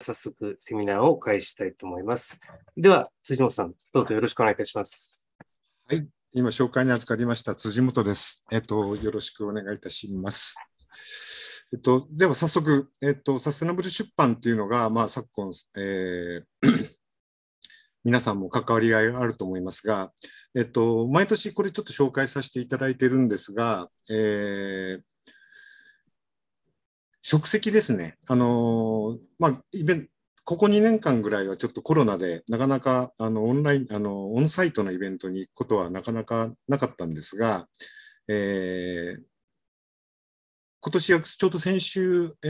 早速セミナーを開始したいと思います。では、辻本さん、どうぞよろしくお願いいたします。はい、今紹介に預かりました辻本です。えっと、よろしくお願いいたします。えっと、では早速、えっと、サステナブル出版っていうのが、まあ、昨今、えー 皆さんも関わり合いがあると思いますが、えっと、毎年これちょっと紹介させていただいてるんですが、えー、職責ですね。あのー、まあ、イベント、ここ2年間ぐらいはちょっとコロナでなかなかあのオンライン、あのオンサイトのイベントに行くことはなかなかなかったんですが、えー、今年はちょうど先週、え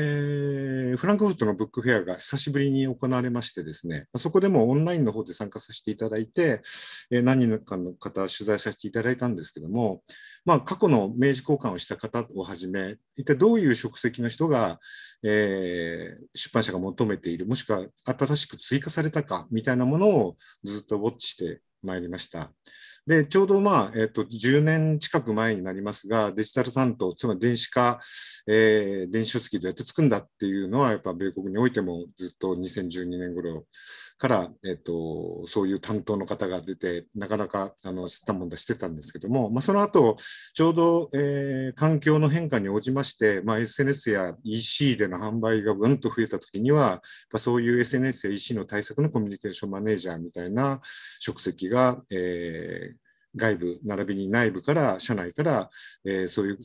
ー、フランクフルトのブックフェアが久しぶりに行われましてですね、そこでもオンラインの方で参加させていただいて、えー、何人かの方取材させていただいたんですけども、まあ過去の明治交換をした方をはじめ、一体どういう職責の人が、えー、出版社が求めている、もしくは新しく追加されたかみたいなものをずっとウォッチしてまいりました。で、ちょうどまあ、えっと、10年近く前になりますが、デジタル担当、つまり電子化、えー、電子書籍どうやってつくんだっていうのは、やっぱ米国においてもずっと2012年頃から、えっと、そういう担当の方が出て、なかなか、あの、知ったもんだしてたんですけども、まあ、その後、ちょうど、えー、環境の変化に応じまして、まあ、SNS や EC での販売がぐんと増えた時には、まそういう SNS や EC の対策のコミュニケーションマネージャーみたいな職責が、えー外部並びに内部から社内から、えー、そういう、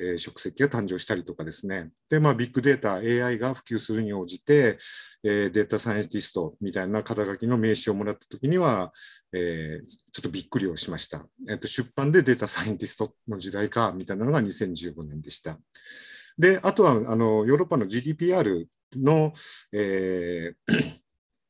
えー、職責が誕生したりとかですねで、まあ、ビッグデータ AI が普及するに応じて、えー、データサイエンティストみたいな肩書きの名刺をもらった時には、えー、ちょっとびっくりをしました、えー、と出版でデータサイエンティストの時代かみたいなのが2015年でしたであとはあのヨーロッパの GDPR の、えー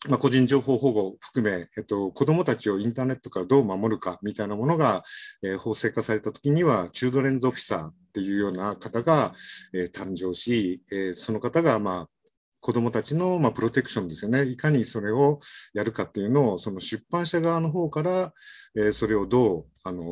まあ、個人情報保護を含め、えっと、子供たちをインターネットからどう守るかみたいなものが、えー、法制化された時には、チュードレンズオフィサーっていうような方が、えー、誕生し、えー、その方が、まあ、子供たちの、まあ、プロテクションですよね。いかにそれをやるかっていうのを、その出版社側の方から、えー、それをどう、あの、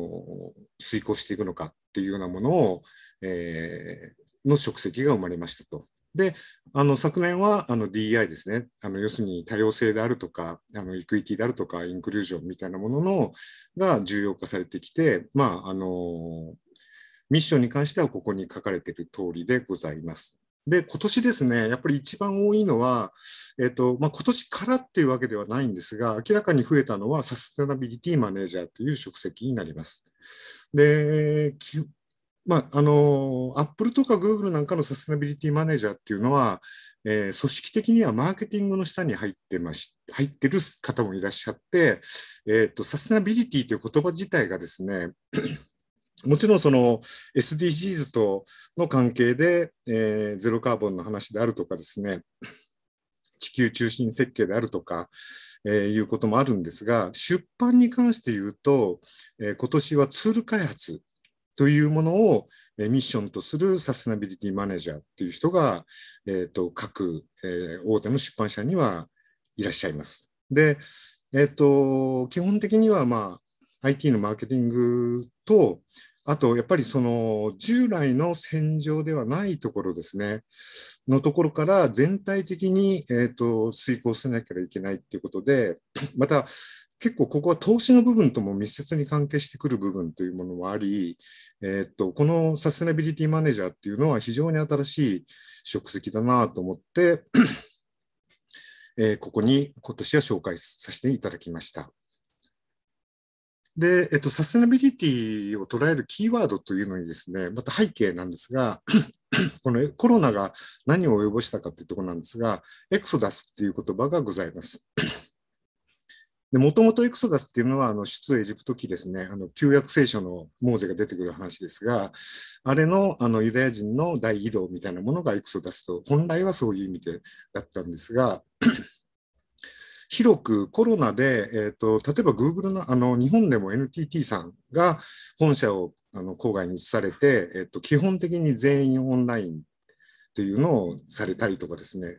遂行していくのかっていうようなものを、えー、の職責が生まれましたと。で、あの、昨年は、あの、DEI ですね。あの、要するに多様性であるとか、あの、イクイティであるとか、インクルージョンみたいなものの、が重要化されてきて、まあ、あの、ミッションに関してはここに書かれている通りでございます。で、今年ですね、やっぱり一番多いのは、えっ、と、まあ、今年からっていうわけではないんですが、明らかに増えたのはサステナビリティマネージャーという職責になります。で、まあ、あの、アップルとかグーグルなんかのサステナビリティマネージャーっていうのは、えー、組織的にはマーケティングの下に入ってまし、入ってる方もいらっしゃって、えっ、ー、と、サステナビリティという言葉自体がですね、もちろんその SDGs との関係で、えー、ゼロカーボンの話であるとかですね、地球中心設計であるとか、えー、いうこともあるんですが、出版に関して言うと、えー、今年はツール開発というものをミッションとするサステナビリティマネージャーっていう人が、えーと、各、えー、大手の出版社にはいらっしゃいます。で、えー、と、基本的には、まあ、IT のマーケティングと、あと、やっぱりその従来の戦場ではないところですね、のところから全体的に、えーと、遂行しなければいけないっていうことで、また、結構ここは投資の部分とも密接に関係してくる部分というものもあり、えっと、このサステナビリティマネージャーっていうのは非常に新しい職責だなと思って、えー、ここに今年は紹介させていただきました。で、えっと、サステナビリティを捉えるキーワードというのにですね、また背景なんですが、このコロナが何を及ぼしたかというところなんですが、エクソダスっていう言葉がございます。で、もともとエクソダスっていうのは、あの、出エジプト記ですね、あの、旧約聖書のモーゼが出てくる話ですが、あれの、あの、ユダヤ人の大移動みたいなものがエクソダスと、本来はそういう意味でだったんですが、広くコロナで、えーと、例えば Google のあの日本でも NTT さんが本社をあの郊外に移されて、えーと、基本的に全員オンラインっていうのをされたりとかですね、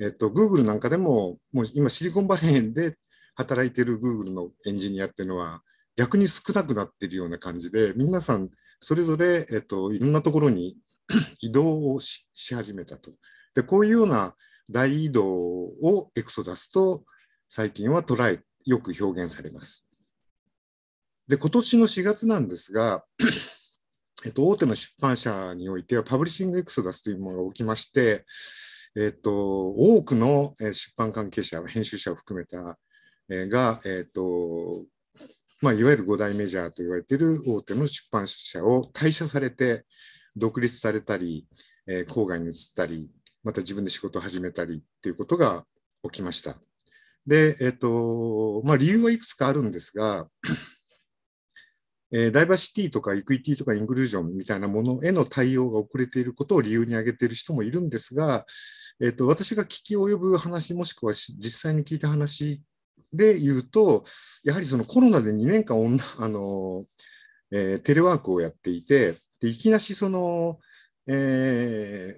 えーと、と Google なんかでももう今シリコンバレーで働いてる Google のエンジニアっていうのは、逆に少なくなってるような感じで、皆さんそれぞれ、えっと、いろんなところに 移動をし始めたと。で、こういうような大移動をエクソダスと最近は捉え、よく表現されます。で、今年の4月なんですが、えっと、大手の出版社においては、パブリッシングエクソダスというものが起きまして、えっと、多くの出版関係者、編集者を含めたが、えー、と、まあ、いわゆる五大メジャーと言われている大手の出版社を退社されて、独立されたり、えー、郊外に移ったり、また自分で仕事を始めたりっていうことが起きました。で、えー、と、まあ、理由はいくつかあるんですが、えー、ダイバーシティとかイクイティとかインクルージョンみたいなものへの対応が遅れていることを理由に挙げている人もいるんですが、えー、と、私が聞き及ぶ話もしくは実際に聞いた話で言うと、やはりそのコロナで2年間女、あの、えー、テレワークをやっていて、でいきなしその、え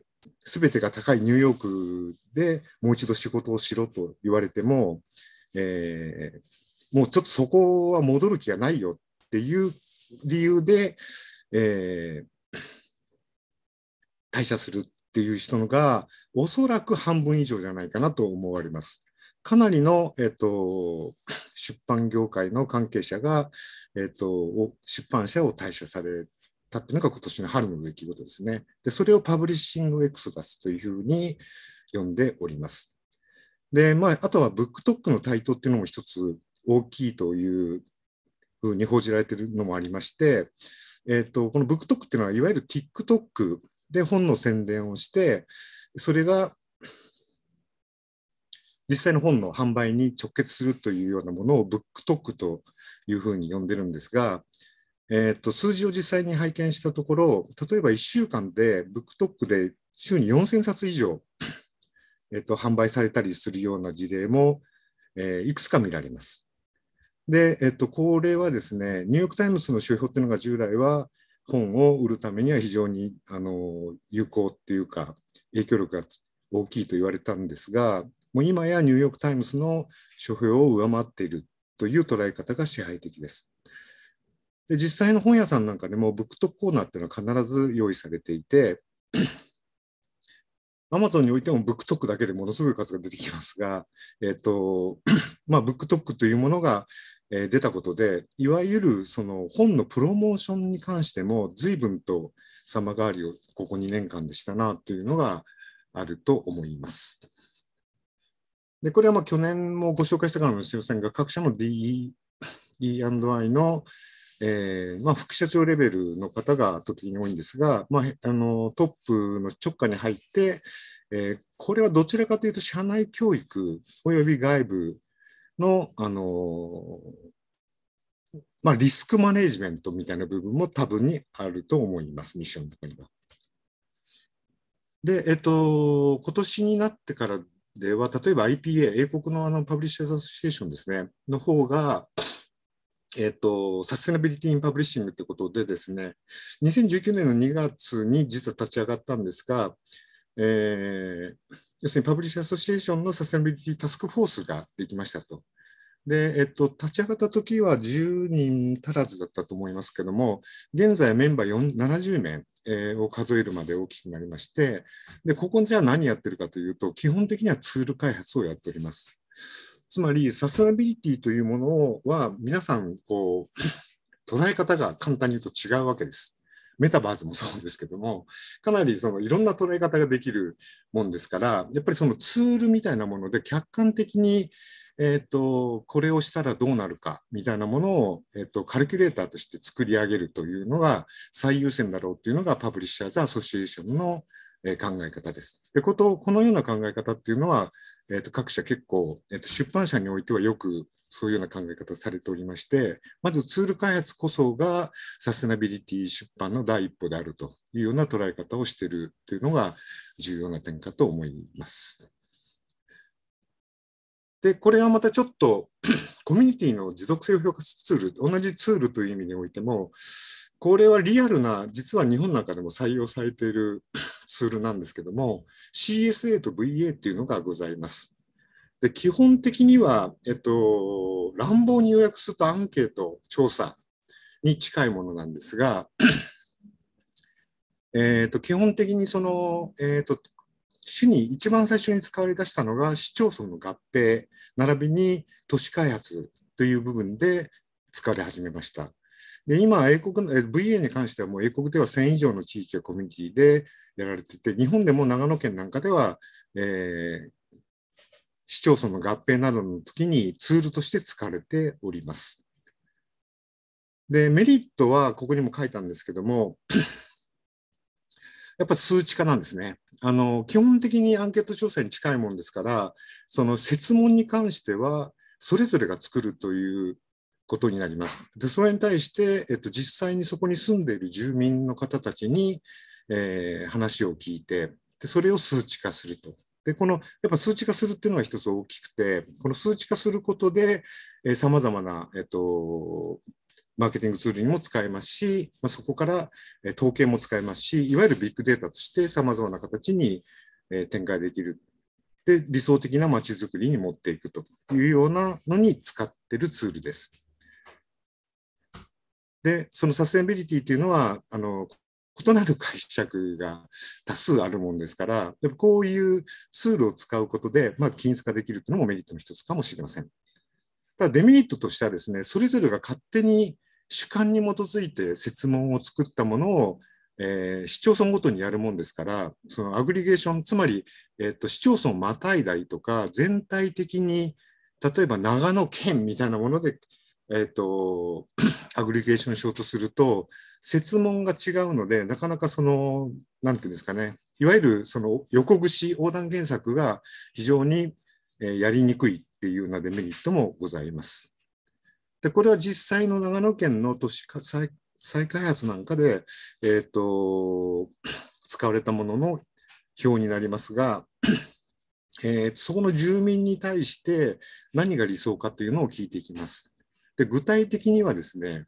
ー、すべてが高いニューヨークでもう一度仕事をしろと言われても、えー、もうちょっとそこは戻る気がないよっていう理由で、えー、退社するっていう人のが、おそらく半分以上じゃないかなと思われます。かなりの、えっと、出版業界の関係者が、えっと、出版社を退社されたっていうのが今年の春の出来事ですね。で、それをパブリッシングエクソダスというふうに呼んでおります。で、まあ、あとはブックトックの台頭っていうのも一つ大きいというふうに報じられているのもありまして、えっと、このブックトックっていうのは、いわゆる TikTok で本の宣伝をして、それが、実際の本の販売に直結するというようなものをブックトックというふうに呼んでるんですが、えっと数字を実際に拝見したところ例えば1週間でブックトックで週に4000冊以上、えっと販売されたりするような事例も、えー、いくつか見られます。で、えっと、これはですね、ニューヨーク・タイムズの書評っていうのが従来は本を売るためには非常にあの有効っていうか、影響力が大きいと言われたんですが、もう今やニューヨーク・タイムズの書評を上回っているという捉え方が支配的です。で実際の本屋さんなんかでもブックトップコーナーっていうのは必ず用意されていて、アマゾンにおいてもブックトックだけでものすごい数が出てきますが、えっ、ー、と、まあ、ブックトックというものが、えー、出たことで、いわゆるその本のプロモーションに関しても随分と様変わりをここ2年間でしたなというのがあると思います。で、これはまあ去年もご紹介したかもしれませんが、各社の DE、E&I の、えーまあ、副社長レベルの方が圧倒的に多いんですが、まあ、あのトップの直下に入って、えー、これはどちらかというと社内教育および外部の、あのー、まあ、リスクマネジメントみたいな部分も多分にあると思います、ミッションの中には。で、えっと、今年になってからでは、例えば IPA、英国のあのパブリッシャーアソシエーションですね、の方が、えっ、ー、と、サステナビリティ・イン・パブリッシングってことでですね、2019年の2月に実は立ち上がったんですが、えー、要するにパブリッシャーアソシエーションのサステナビリティタスクフォースができましたと。で、えっと、立ち上がった時は10人足らずだったと思いますけども、現在メンバー70名、を数えるまで大きくなりまして、で、ここじゃあ何やってるかというと、基本的にはツール開発をやっております。つまり、サステナビリティというものは、皆さん、こう、捉え方が簡単に言うと違うわけです。メタバースもそうですけども、かなりそのいろんな捉え方ができるもんですから、やっぱりそのツールみたいなもので客観的にえー、と、これをしたらどうなるかみたいなものを、えっ、ー、と、カルキュレーターとして作り上げるというのが最優先だろうっていうのがパブリッシャーズアソシエーションの、え考え方です。で、こと、このような考え方っていうのは、えー、と、各社結構、えっ、と、出版社においてはよくそういうような考え方されておりまして、まずツール開発こそがサステナビリティ出版の第一歩であるというような捉え方をしているというのが重要な点かと思います。で、これはまたちょっと、コミュニティの持続性を評価するツール、同じツールという意味においても、これはリアルな、実は日本なんかでも採用されている ツールなんですけども、CSA と VA っていうのがございます。で、基本的には、えっと、乱暴に予約するとアンケート、調査に近いものなんですが、えっと、基本的にその、えっと、主に一番最初に使われ出したのが市町村の合併並びに都市開発という部分で使われ始めました。で今英国の VA に関してはもう英国では1000以上の地域やコミュニティでやられてて日本でも長野県なんかでは、えー、市町村の合併などの時にツールとして使われております。でメリットはここにも書いたんですけどもやっぱ数値化なんですね。あの、基本的にアンケート調査に近いもんですから、その設問に関しては、それぞれが作るということになります。で、それに対して、えっと、実際にそこに住んでいる住民の方たちに、えー、話を聞いて、で、それを数値化すると。で、この、やっぱ数値化するっていうのが一つ大きくて、この数値化することで、えー、様々な、えっと、マーケティングツールにも使えますし、まあ、そこから統計も使えますし、いわゆるビッグデータとして様々な形に展開できる。で、理想的な街づくりに持っていくというようなのに使ってるツールです。で、そのサステナビリティというのは、あの、異なる解釈が多数あるもんですから、やっぱこういうツールを使うことで、まあ、均一化できるというのもメリットの一つかもしれません。ただデメリットとしてはですね、それぞれが勝手に主観に基づいて設問を作ったものを、えー、市町村ごとにやるもんですから、そのアグリゲーション、つまり、えー、っと、市町村をまたいだりとか、全体的に、例えば長野県みたいなもので、えっ、と、アグリゲーションしようとすると、設問が違うので、なかなかその、なんていうんですかね、いわゆるその横串横断原作が非常にやりにくいっていうようなデメリットもございます。で、これは実際の長野県の都市化再再開発なんかで、えっ、ー、と、使われたものの表になりますが、えー、そこの住民に対して何が理想かというのを聞いていきます。で、具体的にはですね、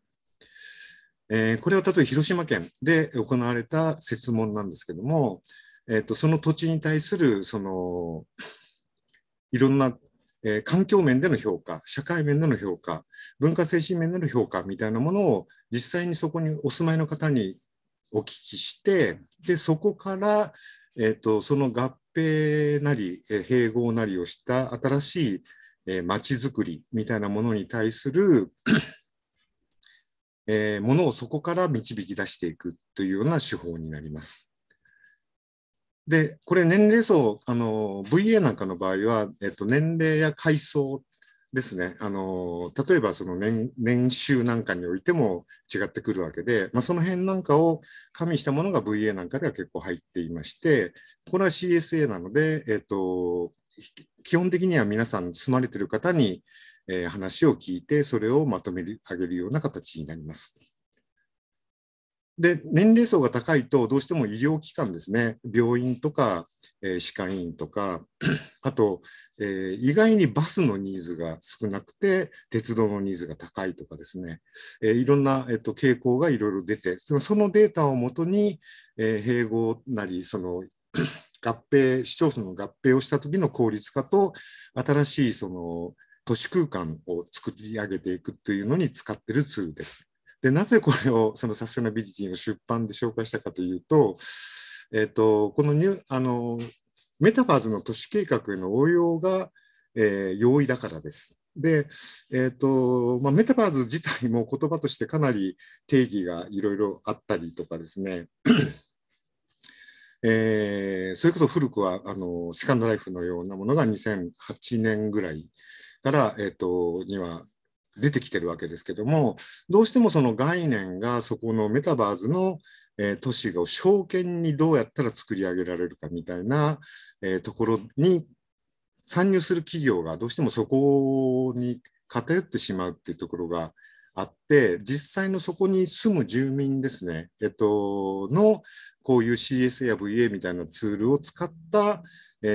えー、これは例えば広島県で行われた設問なんですけども、えっ、ー、と、その土地に対する、その、いろんなえー、環境面での評価、社会面での評価、文化精神面での評価みたいなものを実際にそこにお住まいの方にお聞きして、で、そこから、えっ、ー、と、その合併なり、えー、併合なりをした新しい、えー、街づくりみたいなものに対するえー、ものをそこから導き出していくというような手法になります。で、これ年齢層、あの、VA なんかの場合は、えっと、年齢や階層ですね。あの、例えばその年、年収なんかにおいても違ってくるわけで、まあ、その辺なんかを加味したものが VA なんかでは結構入っていまして、これは CSA なので、えっと、基本的には皆さん住まれてる方に、えー、話を聞いて、それをまとめ上げるような形になります。で、年齢層が高いと、どうしても医療機関ですね、病院とか、えー、歯科医院とか、あと、えー、意外にバスのニーズが少なくて、鉄道のニーズが高いとかですね、えー、いろんな、えーと、傾向がいろいろ出て、そのデータをもとに、えー、併合なり、その 合併、市町村の合併をした時の効率化と、新しいその都市空間を作り上げていくというのに使ってるツールです。で、なぜこれをそのサステナビリティの出版で紹介したかというと、えっ、ー、と、このニュあのメタバーズの都市計画への応用が、えー、容易だからです。で、えっ、ー、と、まあ、メタバーズ自体も言葉としてかなり定義がいろいろあったりとかですね。えー、それこそ古くは、あの、セカンドライフのようなものが2008年ぐらいから、えっ、ー、と、には出てきてるわけですけども、どうしてもその概念がそこのメタバーズの、えー、都市を証券にどうやったら作り上げられるかみたいな、えー、ところに参入する企業がどうしてもそこに偏ってしまうっていうところがあって、実際のそこに住む住民ですね、えっと、のこういう CS や VA みたいなツールを使った、え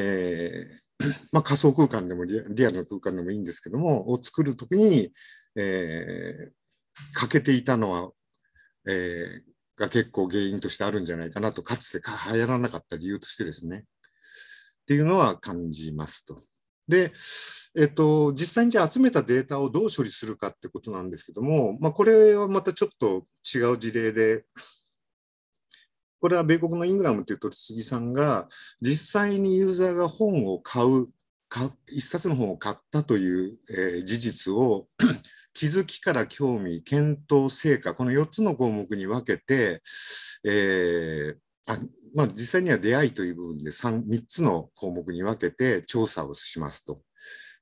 ー、まあ、仮想空間でもリアルな空間でもいいんですけども、を作る時に、えー、欠けていたのは、えー、が結構原因としてあるんじゃないかなと、かつて流行らなかった理由としてですね、っていうのは感じますと。で、えっと、実際にじゃあ集めたデータをどう処理するかってことなんですけども、まあ、これはまたちょっと違う事例で、これは米国のイングラムという取次さんが、実際にユーザーが本を買う、買一冊の本を買ったという、えー、事実を 気づきから興味、検討、成果、この4つの項目に分けて、えーあまあ、実際には出会いという部分で 3, 3つの項目に分けて調査をしますと。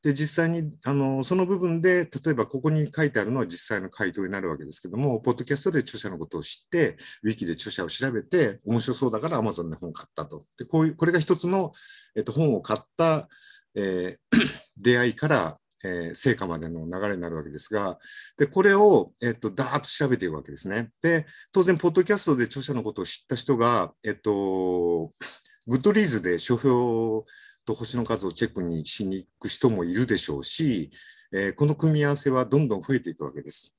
で、実際に、あの、その部分で、例えばここに書いてあるのは実際の回答になるわけですけども、ポッドキャストで著者のことを知って、ウィキで著者を調べて、面白そうだからアマゾンで本を買ったと。で、こういう、これが一つの、えっと、本を買った、えー、出会いから、えー、成果までの流れになるわけですが、で、これを、えっと、ダーッと調べていくわけですね。で、当然、ポッドキャストで著者のことを知った人が、えっと、グッドリーズで書評と星の数をチェックにしに行く人もいるでしょうし、えー、この組み合わせはどんどん増えていくわけです。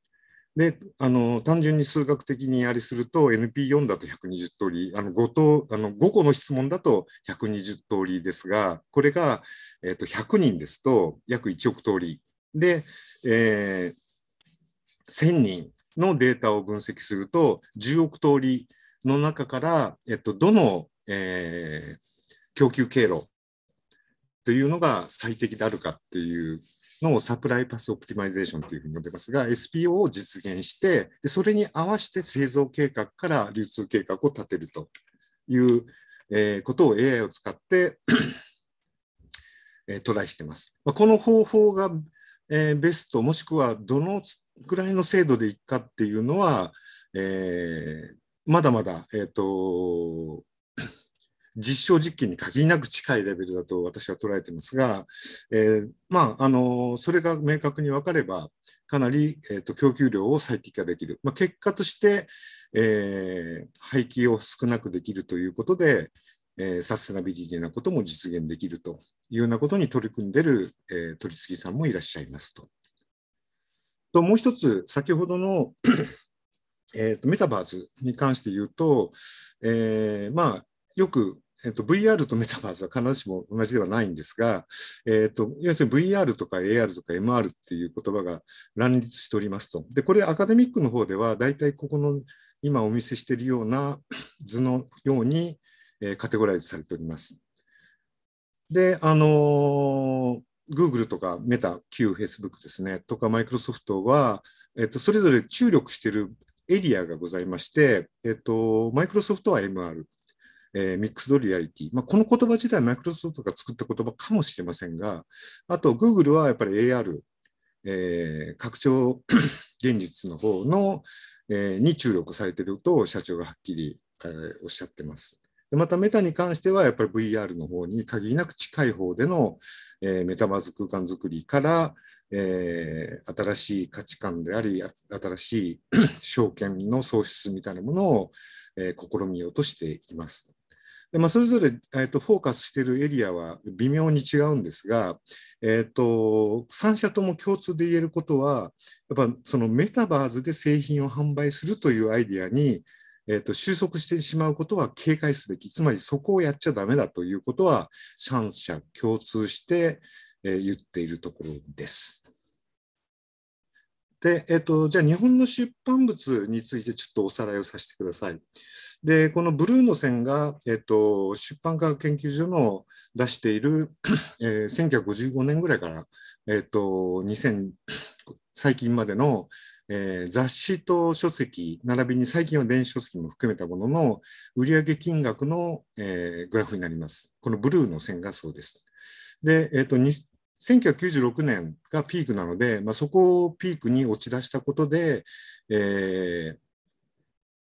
で、あの、単純に数学的にありすると、NP4 だと120通り、あの、5通、あの、5個の質問だと120通りですが、これが、えっ、ー、と、100人ですと約1億通り。で、えー、1000人のデータを分析すると、10億通りの中から、えっ、ー、と、どの、えー、供給経路というのが最適であるかっていうのをサプライパスオプティマイゼーションというふうに呼んでますが、SPO を実現して、それに合わせて製造計画から流通計画を立てるという、えー、ことを AI を使ってえー、トライしてます。まあ、この方法が、えー、ベスト、もしくはどのくらいの精度でいくかっていうのは、えー、まだまだ、えっ、ー、と、実証実験に限りなく近いレベルだと私は捉えてますが、えー、まあ、あの、それが明確に分かれば、かなり、えっ、ー、と、供給量を最適化できる。まあ、結果として、えー、廃棄を少なくできるということで、えー、サステナビリティなことも実現できるというようなことに取り組んでる、えー、取次さんもいらっしゃいますと。と、もう一つ、先ほどのえっと、メタバースに関して言うと、えー、まあ、よくえっと、VR とメタバースは必ずしも同じではないんですが、えっと、要するに VR とか AR とか MR っていう言葉が乱立しておりますと。で、これアカデミックの方では、大体ここの今お見せしているような 図のように、えカテゴライズされております。で、あのー Google とかメタ、旧 Facebook ですね、とか Microsoft は、えっと、それぞれ注力しているエリアがございまして、えっと、Microsoft は MR、えー、ミックスドリアリティ。まあ、この言葉自体、マイクロソフトが作った言葉かもしれませんが、あと、グーグルはやっぱり AR、えー、拡張現実の方の、えー、に注力されていると、社長がはっきり、えおっしゃってます。でまたメタに関してはやっぱり VR の方に限りなく近い方での、えー、メタバース空間づくりから、えー、新しい価値観であり新しい 証券の創出みたいなものを、えー、試みようとしています。でまあ、それぞれ、えーと、フォーカスしているエリアは微妙に違うんですが、えーと、3社とも共通で言えることは、やっぱそのメタバーズで製品を販売するというアイディアに、えーと、と収束してしまうことは警戒すべき、つまりそこをやっちゃだめだということは、3社共通して、えー、言っているところです。で、えっと、じゃあ日本の出版物についてちょっとおさらいをさせてください。で、このブルーの線が、えっと、出版科学研究所の出している、えー、1955年ぐらいから、えっと、2000、最近までの、えー、雑誌と書籍、並びに最近は電子書籍も含めたものの売上金額の、えー、グラフになります。このブルーの線がそうです。で、えっ、ー、と、1996年がピークなので、まあ、そこをピークに落ち出したことで、えー、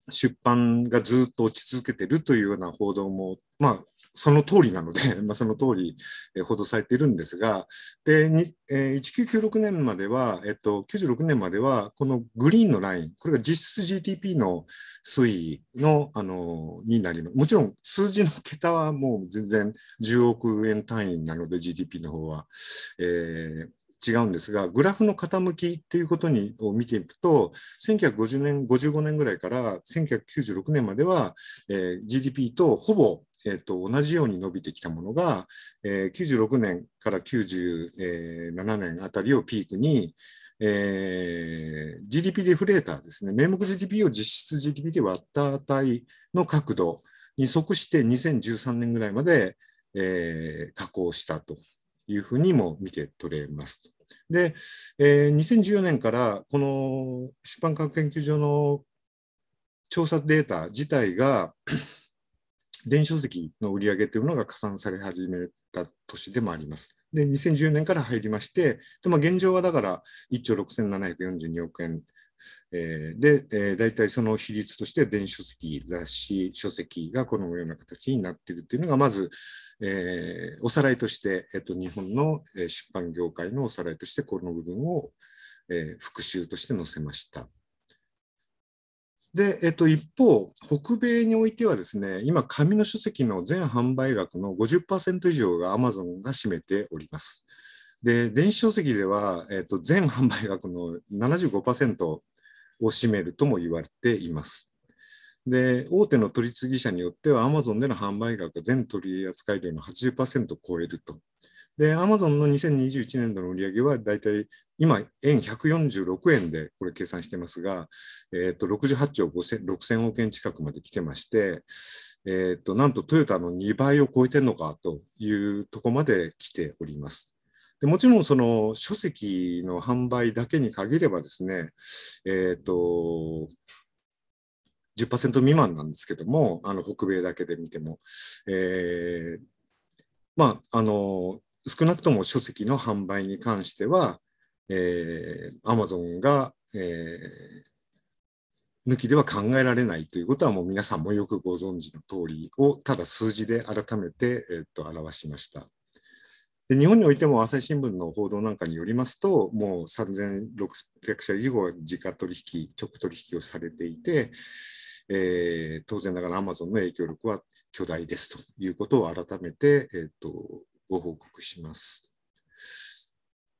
出版がずっと落ち続けてるというような報道も、まあ、その通りなので、まあ、その通り、えー、報道されているんですが、で、えー、1996年までは、えっと、96年までは、このグリーンのライン、これが実質 GDP の推移の、あの、になります。もちろん、数字の桁はもう全然10億円単位なので、GDP の方は。えー、違うんですが、グラフの傾きっていうことにを見ていくと、1950年、55年ぐらいから1996年までは、えー、GDP とほぼえーと、同じように伸びてきたものが、えー、96年から97年あたりをピークに、えー、GDP デフレーターですね、名目 GDP を実質 GDP で割った値の角度に即して2013年ぐらいまで、えー、加工したというふうにも見て取れます。で、えー、2014年からこの出版科学研究所の調査データ自体が電子書籍の売り上げというのが加算され始めた年でもあります。で、2 0 1 4年から入りまして、でまあ、現状はだから1兆6742億円。えー、で、えー、大体その比率として電子書籍、雑誌、書籍がこのような形になっているというのが、まず、えー、おさらいとして、えっと、日本の出版業界のおさらいとして、この部分を、えー、復習として載せました。で、えっと、一方、北米においてはですね、今、紙の書籍の全販売額の50%以上がアマゾンが占めております。で、電子書籍では、えっと、全販売額の75%を占めるとも言われています。で、大手の取り次ぎ者によっては、Amazon での販売額が全取り扱い量の80%を超えるとで、アマゾンの2021年度の売り上げは、だいたい今、円146円でこれ計算してますが、えっ、と、68兆6000億円近くまで来てまして、えっ、と、なんとトヨタの2倍を超えてるのかというとこまで来ております。でもちろんその書籍の販売だけに限ればですね、えっ、ー、と、10%未満なんですけども、あの北米だけで見ても、えー、まあ、あの、少なくとも書籍の販売に関しては、えー、Amazon が、えー、抜きでは考えられないということはもう皆さんもよくご存知の通りをただ数字で改めて、えー、っと表しました。で日本においても朝日新聞の報道なんかによりますと、もう3600社以上は直取引、直取引をされていて、えー、当然ながらアマゾンの影響力は巨大ですということを改めて、えーと、とご報告します。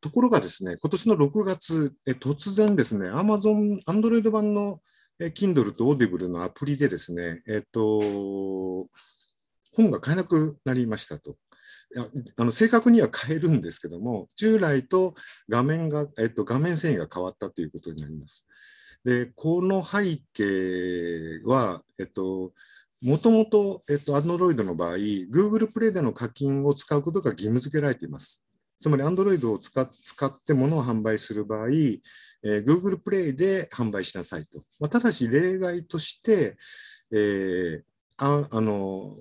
ところがですね、今年の6月、え突然ですね、Amazon、Android 版の Kindle と Audible のアプリでですね、えっ、と、本が買えなくなりましたと。あの正確には変えるんですけども、従来と画面が、えっと、画面遷移が変わったということになります。で、この背景は、えっと、もともと、えっと、Android の場合、Google Play での課金を使うことが義務付けられています。つまり Android を使って物を販売する場合、えー、Google Play で販売しなさいと。まあ、ただし例外として、えー、ああの、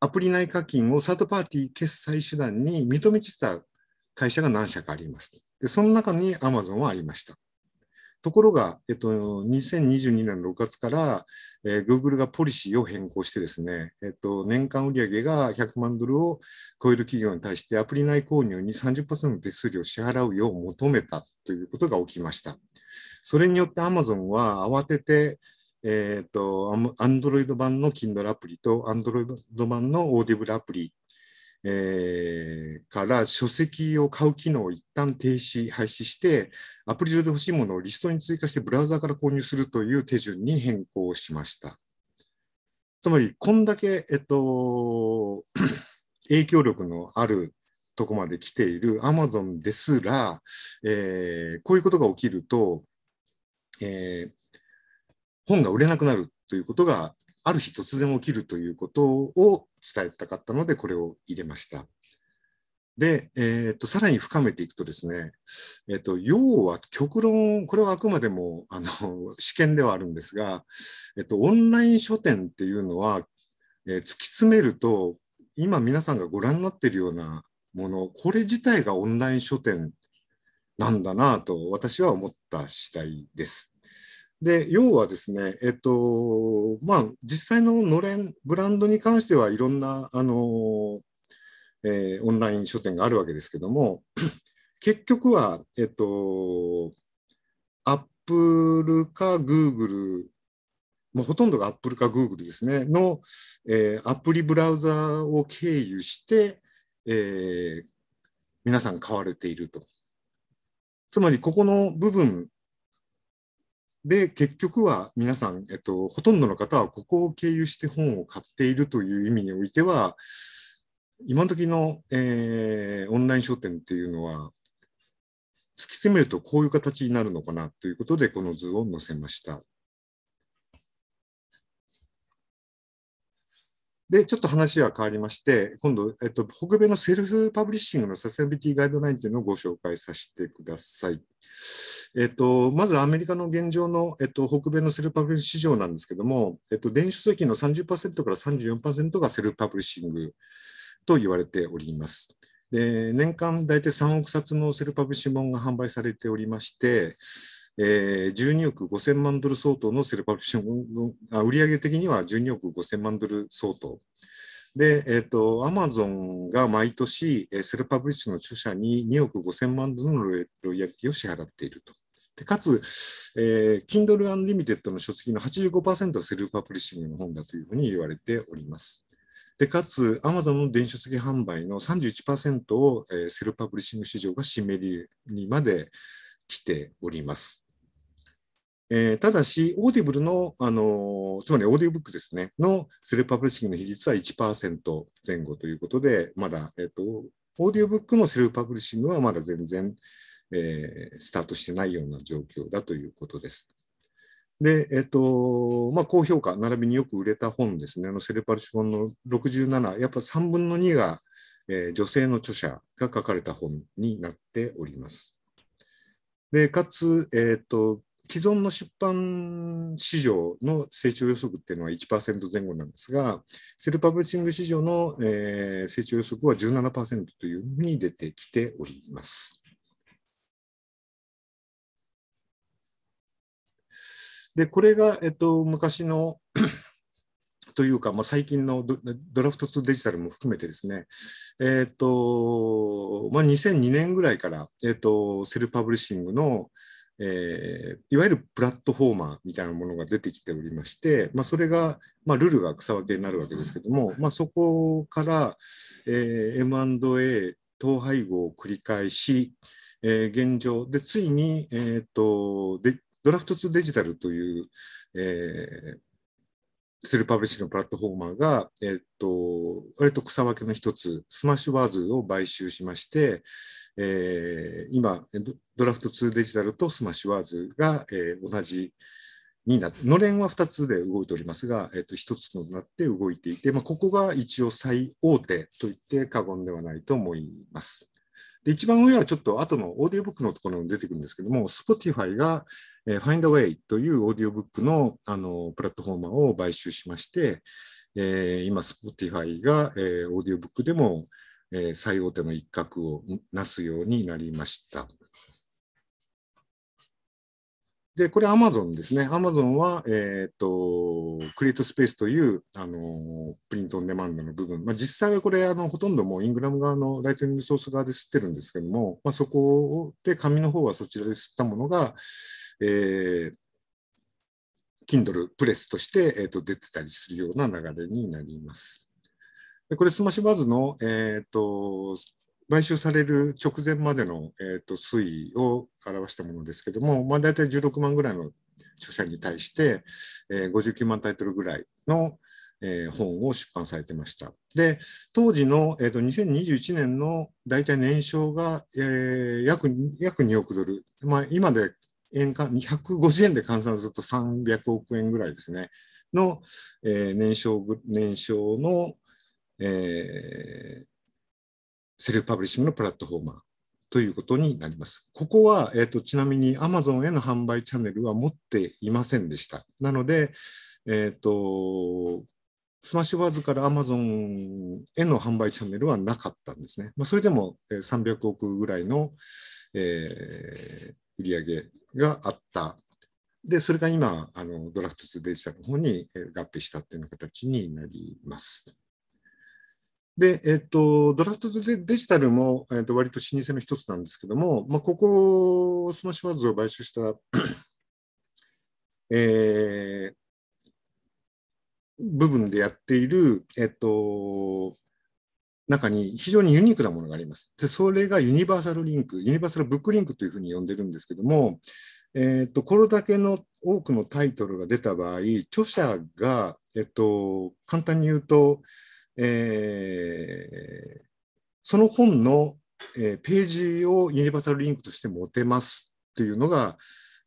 アプリ内課金をサードパーティー決済手段に認めてた会社が何社かあります。で、その中に Amazon はありました。ところが、えっと、2022年6月から、えー、Google がポリシーを変更してですね、えっと、年間売上が100万ドルを超える企業に対してアプリ内購入に30%の手数料を支払うよう求めたということが起きました。それによって Amazon は慌てて、えっ、ー、と、Android 版の Kindle アプリと Android 版の Audible アプリえー、から書籍を買う機能を一旦停止、廃止して、アプリ上で欲しいものをリストに追加してブラウザから購入するという手順に変更しました。つまり、こんだけ、えっと、影響力のあるとこまで来ている Amazon ですら、えー、こういうことが起きると、えー、本が売れなくなるということがある日突然起きるということを伝えたかったので、これを入れました。で、えっ、と、さらに深めていくとですね、えっ、と、要は極論、これはあくまでも、あの、試験ではあるんですが、えっ、と、オンライン書店っていうのは、え突き詰めると、今皆さんがご覧になっているようなもの、これ自体がオンライン書店なんだなと私は思った次第です。で、要はですね、えっと、まあ、実際ののれん、ブランドに関してはいろんな、あの、えー、オンライン書店があるわけですけども、結局は、えっと、アップルかグーグル、もうほとんどがアップルかグーグルですね、の、えー、アプリブラウザーを経由して、えー、皆さん買われていると。つまり、ここの部分で、結局は皆さん、えっと、ほとんどの方はここを経由して本を買っているという意味においては、今時の、えー、オンライン書店っていうのは、突き詰めるとこういう形になるのかなということで、この図を載せました。で、ちょっと話は変わりまして、今度、えっと、北米のセルフパブリッシングのサステナビリティガイドラインというのをご紹介させてください。えっと、まずアメリカの現状の、えっと、北米のセルフパブリッシ市場なんですけども、えっと、電子書籍の30%から34%がセルフパブリッシングと言われております。で年間大体3億冊のセルフパブリッシング本が販売されておりまして、え12億5000万ドル相当のセルパブリッシング、あ売上的には12億5000万ドル相当。で、えっ、ー、と、アマゾンが毎年、えセルパブリッシュの著者に2億5000万ドルのロイヤリティを支払っていると。でかつ、えン Kindle Unlimited の書籍の85%はセルパブリッシングの本だというふうに言われております。で、かつ、アマゾンの電子書籍販売の31%を、えー、セルパブリッシング市場が占めるにまで来ております。えー、ただし、オーディブルの、あのー、つまりオーディオブックですね、のセルフパブリッシングの比率は1%前後ということで、まだ、えっ、と、オーディオブックのセルフパブリッシングはまだ全然、えー、スタートしてないような状況だということです。で、えっ、と、まあ、高評価、並びによく売れた本ですね、のセルフパブリッシング本の67、やっぱ3分の2が、えー、女性の著者が書かれた本になっております。で、かつ、えっ、ー、と、既存の出版市場の成長予測っていうのは1%前後なんですが、セルパブリッシング市場の、えー、成長予測は17%というふうに出てきております。で、これが、えっと、昔の というか、まあ、最近のドラフト2デジタルも含めてですね、えっと、まあ、2002年ぐらいから、えっと、セルパブリッシングの、えー、いわゆるプラットフォーマーみたいなものが出てきておりまして、まあ、それが、まあ、ルールが草分けになるわけですけども、まあ、そこから、えー、M&A 統廃合を繰り返し、えー、現状でついに、えーと、でドラフト2デジタルという、えー、セルパブリッシュのプラットフォーマーが、えーと割と草分けの一つスマッシュワーズを買収しまして、えー、今、ドラフト2デジタルとスマッシュワーズが、えー、同じになって、のれんは2つで動いておりますが、えー、と1つとなって動いていて、まあ、ここが一応最大手といって過言ではないと思います。で、一番上はちょっと後のオーディオブックのところに出てくるんですけども、Spotify が、え Find a Way というオーディオブックのあのプラットフォーマーを買収しまして、えー、今 Spotify が、えー、オーディオブックでも、え最大手の一角をなすようになりました。で、これ Amazon ですね。Amazon は、えっ、ー、と、クリエイトスペースという、あの、プリントオンデマンドの部分。まあ、実際はこれ、あの、ほとんどもうイングラム側のライトニングソース側で吸ってるんですけども、まあ、そこで、紙の方はそちらで吸ったものが、えー、Kindle プレスとして、えっ、ー、と、出てたりするような流れになります。でこれ、スマッシュバズの、えっ、ー、と、買収される直前までの、えー、と推移を表したものですけども、まあ、大体16万ぐらいの著者に対して、えー、59万タイトルぐらいの、えー、本を出版されてました。で、当時の、えー、と2021年の大体年商が、えー、約約2億ドル、まあ、今で円間250円で換算すると300億円ぐらいですね。の、えー、年商、年商の、えー、セルフパブリッシングのプラットフォーマーということになります。ここは、えーと、ちなみに Amazon への販売チャンネルは持っていませんでした。なので、えーと、スマッシュワーズから Amazon への販売チャンネルはなかったんですね。まあ、それでも300億ぐらいの、えー、売り上げがあった。で、それが今、あのドラフト2デジタルの方に合併したっていう形になります。で、えっと、ドラフトデジタルも、えっと、割と老舗の一つなんですけども、まあ、ここ、スマッシュワーズを買収したえー、部分でやっている、えっと、中に非常にユニークなものがあります。で、それがユニバーサルリンク、ユニバーサルブックリンクというふうに呼んでるんですけども、えっと、これだけの多くのタイトルが出た場合、著者が、えっと、簡単に言うと、えー、その本の、えー、ページをユニバーサルリンクとして持てますというのが、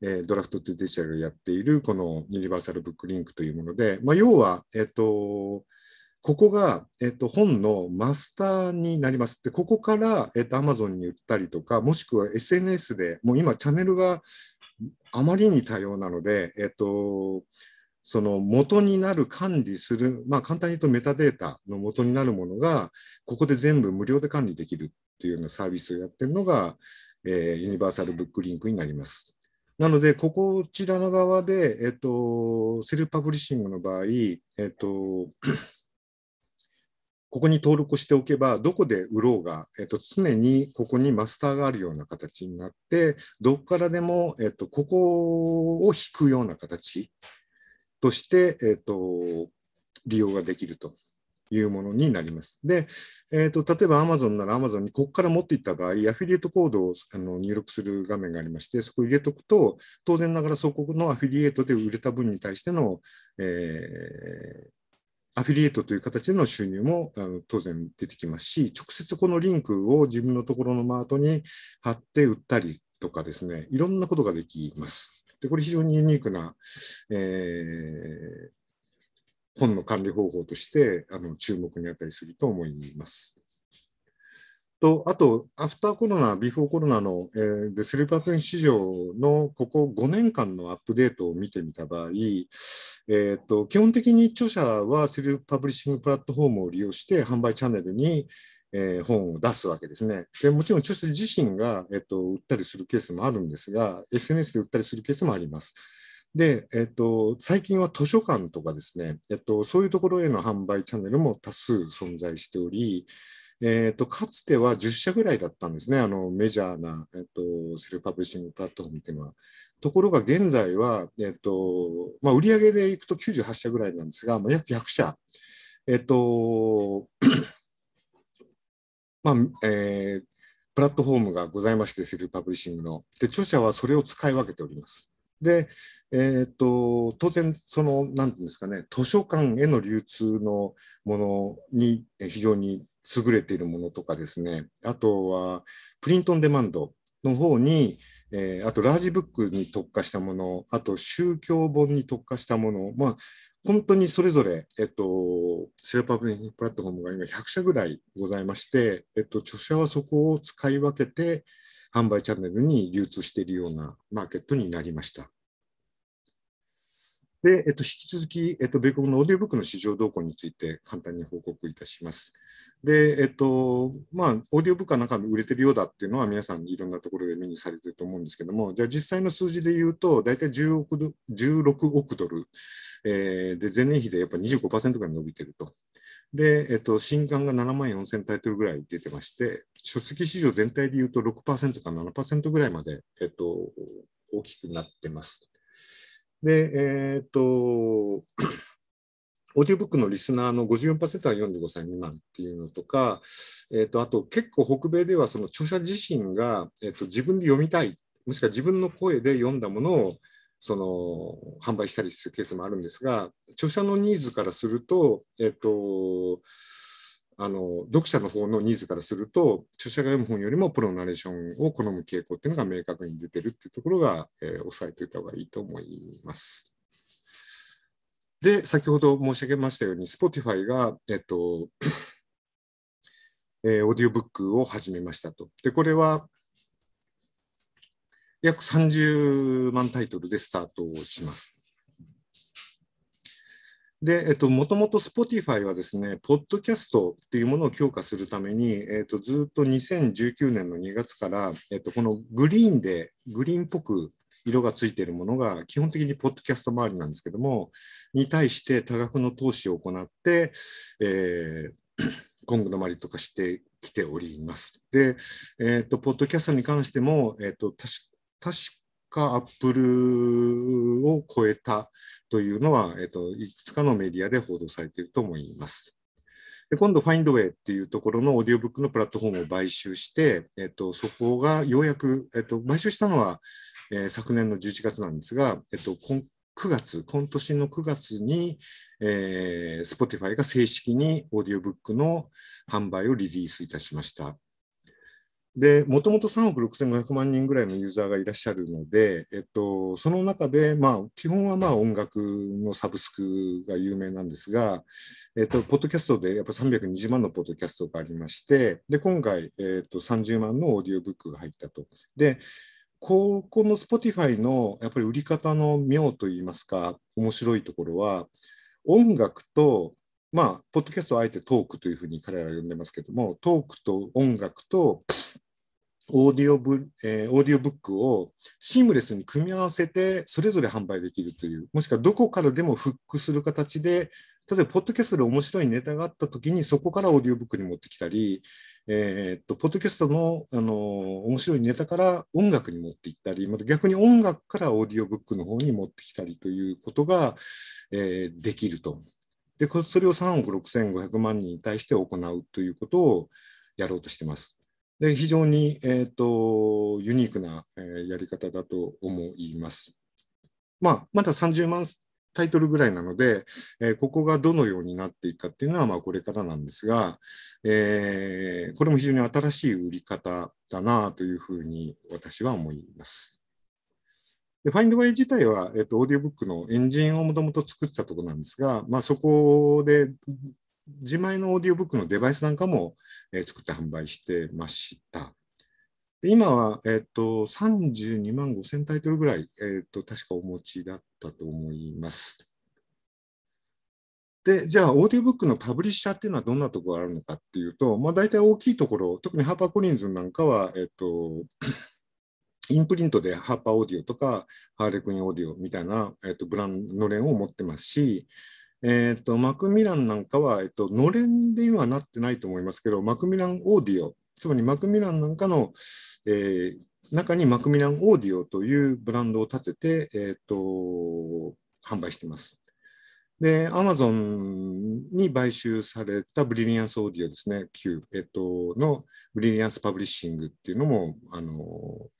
えー、ドラフトとデジタルがやっているこのユニバーサルブックリンクというもので、まあ、要は、えっ、ー、と、ここが、えっと、本のマスターになります。で、ここから、えっと、Amazon に売ったりとか、もしくは SNS で、もう今、チャンネルがあまりに多様なので、えっと、その元になる管理する、まあ簡単に言うとメタデータの元になるものが、ここで全部無料で管理できるっていうようなサービスをやってるのが、えー、ユニバーサルブックリンクになります。なので、ここちらの側で、えっと、セルフパブリッシングの場合、えっと、ここに登録しておけば、どこで売ろうが、えっと、常にここにマスターがあるような形になって、どこからでも、えっと、ここを引くような形として、えっ、ー、と、利用ができるというものになります。で、えっ、ー、と、例えば Amazon なら Amazon にここから持っていった場合、アフィリエイトコードをあの入力する画面がありまして、そこ入れとくと、当然ながらそこのアフィリエイトで売れた分に対しての、えー、アフィリエイトという形での収入もあの当然出てきますし、直接このリンクを自分のところのマートに貼って売ったりとかですね、いろんなことができます。で、これ非常にユニークな、えー、本の管理方法としてあの注目にあたりすると思います。と、あと、アフターコロナ、ビフォーコロナの、えー、でセルパートリ市場のここ5年間のアップデートを見てみた場合、えーと、と基本的に著者はセルフパブリッシングプラットフォームを利用して販売チャンネルに、えー、本を出すわけですね。でもちろん、著者自身が、えっと、売ったりするケースもあるんですが、SNS で売ったりするケースもあります。で、えっと、最近は図書館とかですね、えっと、そういうところへの販売チャンネルも多数存在しており、えっと、かつては10社ぐらいだったんですね、あのメジャーな、えっと、セルフパブリッシングプラットフォームとていうのは。ところが現在は、えっとまあ、売上でいくと98社ぐらいなんですが、まあ、約100社。えっとまあ、えー、プラットフォームがございまして、セルパブリッシングの。で、著者はそれを使い分けております。で、えっ、と、当然、その、なんていうんですかね、図書館への流通のものに非常に優れているものとかですね、あとは、プリントンデマンドの方に、えー、あとラージブックに特化したもの、あと宗教本に特化したもの、まあ、本当にそれぞれ、えっと、セルパブリッププラットフォームが今100社ぐらいございまして、えっと、著者はそこを使い分けて、販売チャンネルに流通しているようなマーケットになりました。で、えっと、引き続き、えっと、米国のオーディオブックの市場動向について簡単に報告いたします。で、えっと、まあ、オーディオブックはなんか売れてるようだっていうのは皆さんいろんなところで目にされてると思うんですけども、じゃあ実際の数字で言うと、大体10億ド16億ドル、えー、で、前年比でやっぱ25%ぐらい伸びてると。で、えっと、新刊が7万4000タイトルぐらい出てまして、書籍市場全体で言うと6%か7%ぐらいまで、えっと、大きくなってます。で、えー、っと、オーディオブックのリスナーの54%は45歳未満っていうのとか、えー、っと、あと結構北米ではその著者自身が、えー、っと、自分で読みたい、もしくは自分の声で読んだものをその販売したりするケースもあるんですが、著者のニーズからすると、えっと、あの、読者の方のニーズからすると、著者が読む本よりもプロナレーションを好む傾向っていうのが明確に出てるっていうところが、えー、押さえておいた方がいいと思います。で、先ほど申し上げましたように、Spotify が、えっと、えー、オーディオブックを始めましたと。で、これは、約30万タイトルでスタートします。で、えっと、もともと Spotify はですね、ポッドキャストっていうものを強化するために、えっと、ずっと2019年の2月から、えっと、このグリーンで、グリーンっぽく色がついているものが基本的にポッドキャスト周りなんですけども、に対して多額の投資を行って、えー、今 後のまりとかしてきております。で、えっ、と、ポッドキャストに関しても、えっ、と、確かアップルを超えたというのは、えっと、いくつかのメディアで報道されていると思います。で今度、ファインドウェイっていうところのオーディオブックのプラットフォームを買収して、えっと、そこがようやく、えっと、買収したのは、えー、昨年の11月なんですが、えっと、今9月、今年の9月に、えー、Spotify が正式にオーディオブックの販売をリリースいたしました。で、もともと3億6500万人ぐらいのユーザーがいらっしゃるので、えっと、その中で、まあ、基本はまあ音楽のサブスクが有名なんですが、えっと、ポッドキャストでやっぱ320万のポッドキャストがありまして、で、今回、えっと、30万のオーディオブックが入ったと。で、ここの Spotify のやっぱり売り方の妙といいますか、面白いところは、音楽とまあ、ポッドキャストはあえてトークというふうに彼らは呼んでますけども、トークと音楽とオーディオブ、えー、オーディオブックをシームレスに組み合わせて、それぞれ販売できるという、もしくはどこからでもフックする形で、例えば、ポッドキャストで面白いネタがあった時に、そこからオーディオブックに持ってきたり、えー、っと、ポッドキャストの、あのー、面白いネタから音楽に持っていったり、また逆に音楽からオーディオブックの方に持ってきたりということが、えー、できると。で、それを3億6500万人に対して行うということをやろうとしてます。で非常に、えーと、ユニークな、えー、やり方だと思います。まあ、まだ30万タイトルぐらいなので、えー、ここがどのようになっていくかっていうのは、まあ、これからなんですが、えー、これも非常に新しい売り方だなというふうに私は思います。で、ファインドバイ自体は、えっと、オーディオブックのエンジンをもともと作ったところなんですが、まあ、そこで自前のオーディオブックのデバイスなんかも、えー、作って販売してました。で今は、えっ、ー、と、32万5千タイトルぐらい、えっ、ー、と、確かお持ちだったと思います。で、じゃあ、オーディオブックのパブリッシャーっていうのはどんなところがあるのかっていうと、まあ、大体大きいところ、特にハーパーコリンズなんかは、えっ、ー、と、インプリントでハーパーオーディオとか、ハーレクインオーディオみたいな、えっと、ブランドのれんを持ってますし、えっ、ー、と、マクミランなんかは、えっ、ー、と、のれんで今なってないと思いますけど、マクミランオーディオ、つまりマクミランなんかの、えー、中にマクミランオーディオというブランドを立てて、えっ、ー、と、販売してます。で、アマゾンに買収されたブリリアンスオーディオですね、Q、えっと、のブリリアンスパブリッシングっていうのも、あの、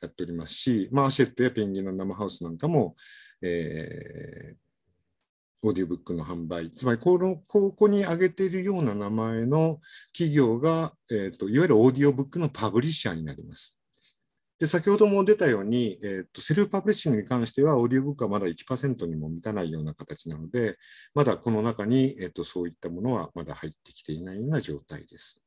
やっておりますし、まあ、アシェットやペンギンの生ハウスなんかも、えー、オーディオブックの販売、つまりこの、ここに挙げているような名前の企業が、えっ、ー、と、いわゆるオーディオブックのパブリッシャーになります。で、先ほども出たように、えっ、ー、と、セルフパブリッシングに関しては、オーディオブックはまだ1%にも満たないような形なので、まだこの中に、えっ、ー、と、そういったものはまだ入ってきていないような状態です。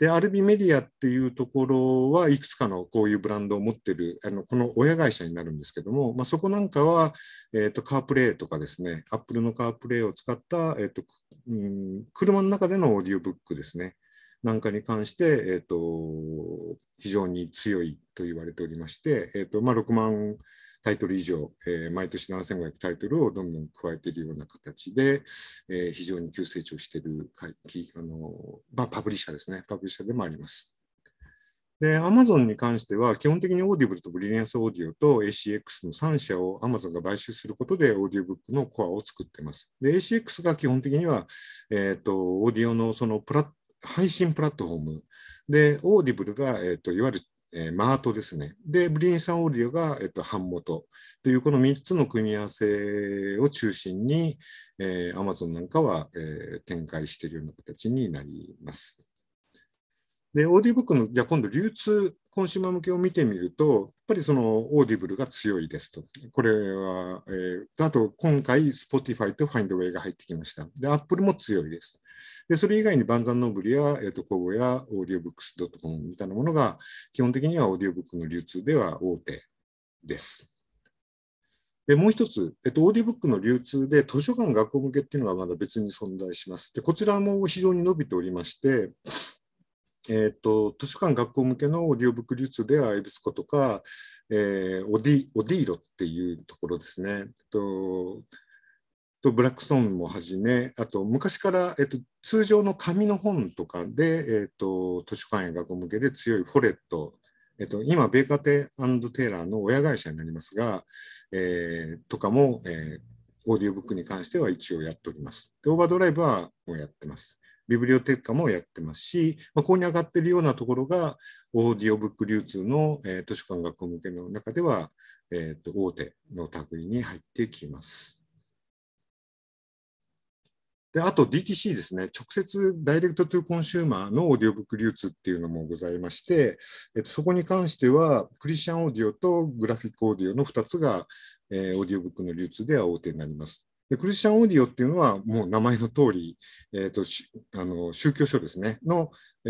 で、アルビメディアっていうところはいくつかのこういうブランドを持ってる、あの、この親会社になるんですけども、まあ、そこなんかは、えっ、ー、と、カープレイとかですね、アップルのカープレイを使った、えっ、ー、と、うん、車の中でのオーディオブックですね、なんかに関して、えっ、ー、と、非常に強いと言われておりまして、えっ、と、まあ、6万タイトル以上、えー、毎年7500タイトルをどんどん加えているような形で、えー、非常に急成長しているあの、まあ、パブリッシャーですね、パブリッシャーでもあります。で、Amazon に関しては、基本的にオーディブルとブリリアンスオーディオと ACX の3社を Amazon が買収することで、オーディオブックのコアを作っています。で、ACX が基本的には、えっ、ー、と、オーディオのそのプラ配信プラットフォームで、オーディブルが、えっ、ー、と、いわゆるえー、マートですね。で、ブリンサンオーディオが、えっと、版元という、この3つの組み合わせを中心に、えー、Amazon なんかは、えー、展開しているような形になります。で、オーディブックの、じゃあ今度流通、コンシューマー向けを見てみると、やっぱりそのオーディブルが強いですと。これは、えー、あと今回スポティファイとファインドウェイが入ってきました。で、アップルも強いです。で、それ以外にバンザンノブリや、えっ、ー、と、コーやオーディオブックスドットコムみたいなものが、基本的にはオーディオブックの流通では大手です。で、もう一つ、えっと、オーディブックの流通で図書館学校向けっていうのがまだ別に存在します。で、こちらも非常に伸びておりまして、えっ、ー、と、図書館学校向けのオーディオブック流通では、エビスコとか、えー、オディ、オディーロっていうところですね。えっと、とブラックストーンもはじめ、あと昔から、えっと、通常の紙の本とかで、えっと、図書館や学校向けで強いフォレット、えっと、今、ベーカーテテーラーの親会社になりますが、えー、とかも、えー、オーディオブックに関しては一応やっております。で、オーバードライブはもうやってます。ビブリオテッカもやってますし、まあ、ここに上がっているようなところが、オーディオブック流通の、えー、図書館学校向けの中では、えーと、大手の類に入ってきます。で、あと DTC ですね。直接ダイレクトトゥコンシューマーのオーディオブック流通っていうのもございまして、えっと、そこに関しては、クリスチャンオーディオとグラフィックオーディオの2つが、えー、オーディオブックの流通では大手になります。でクリスチャン・オーディオっていうのは、もう名前の通り、えっ、ー、と、あの宗教書ですね、の、え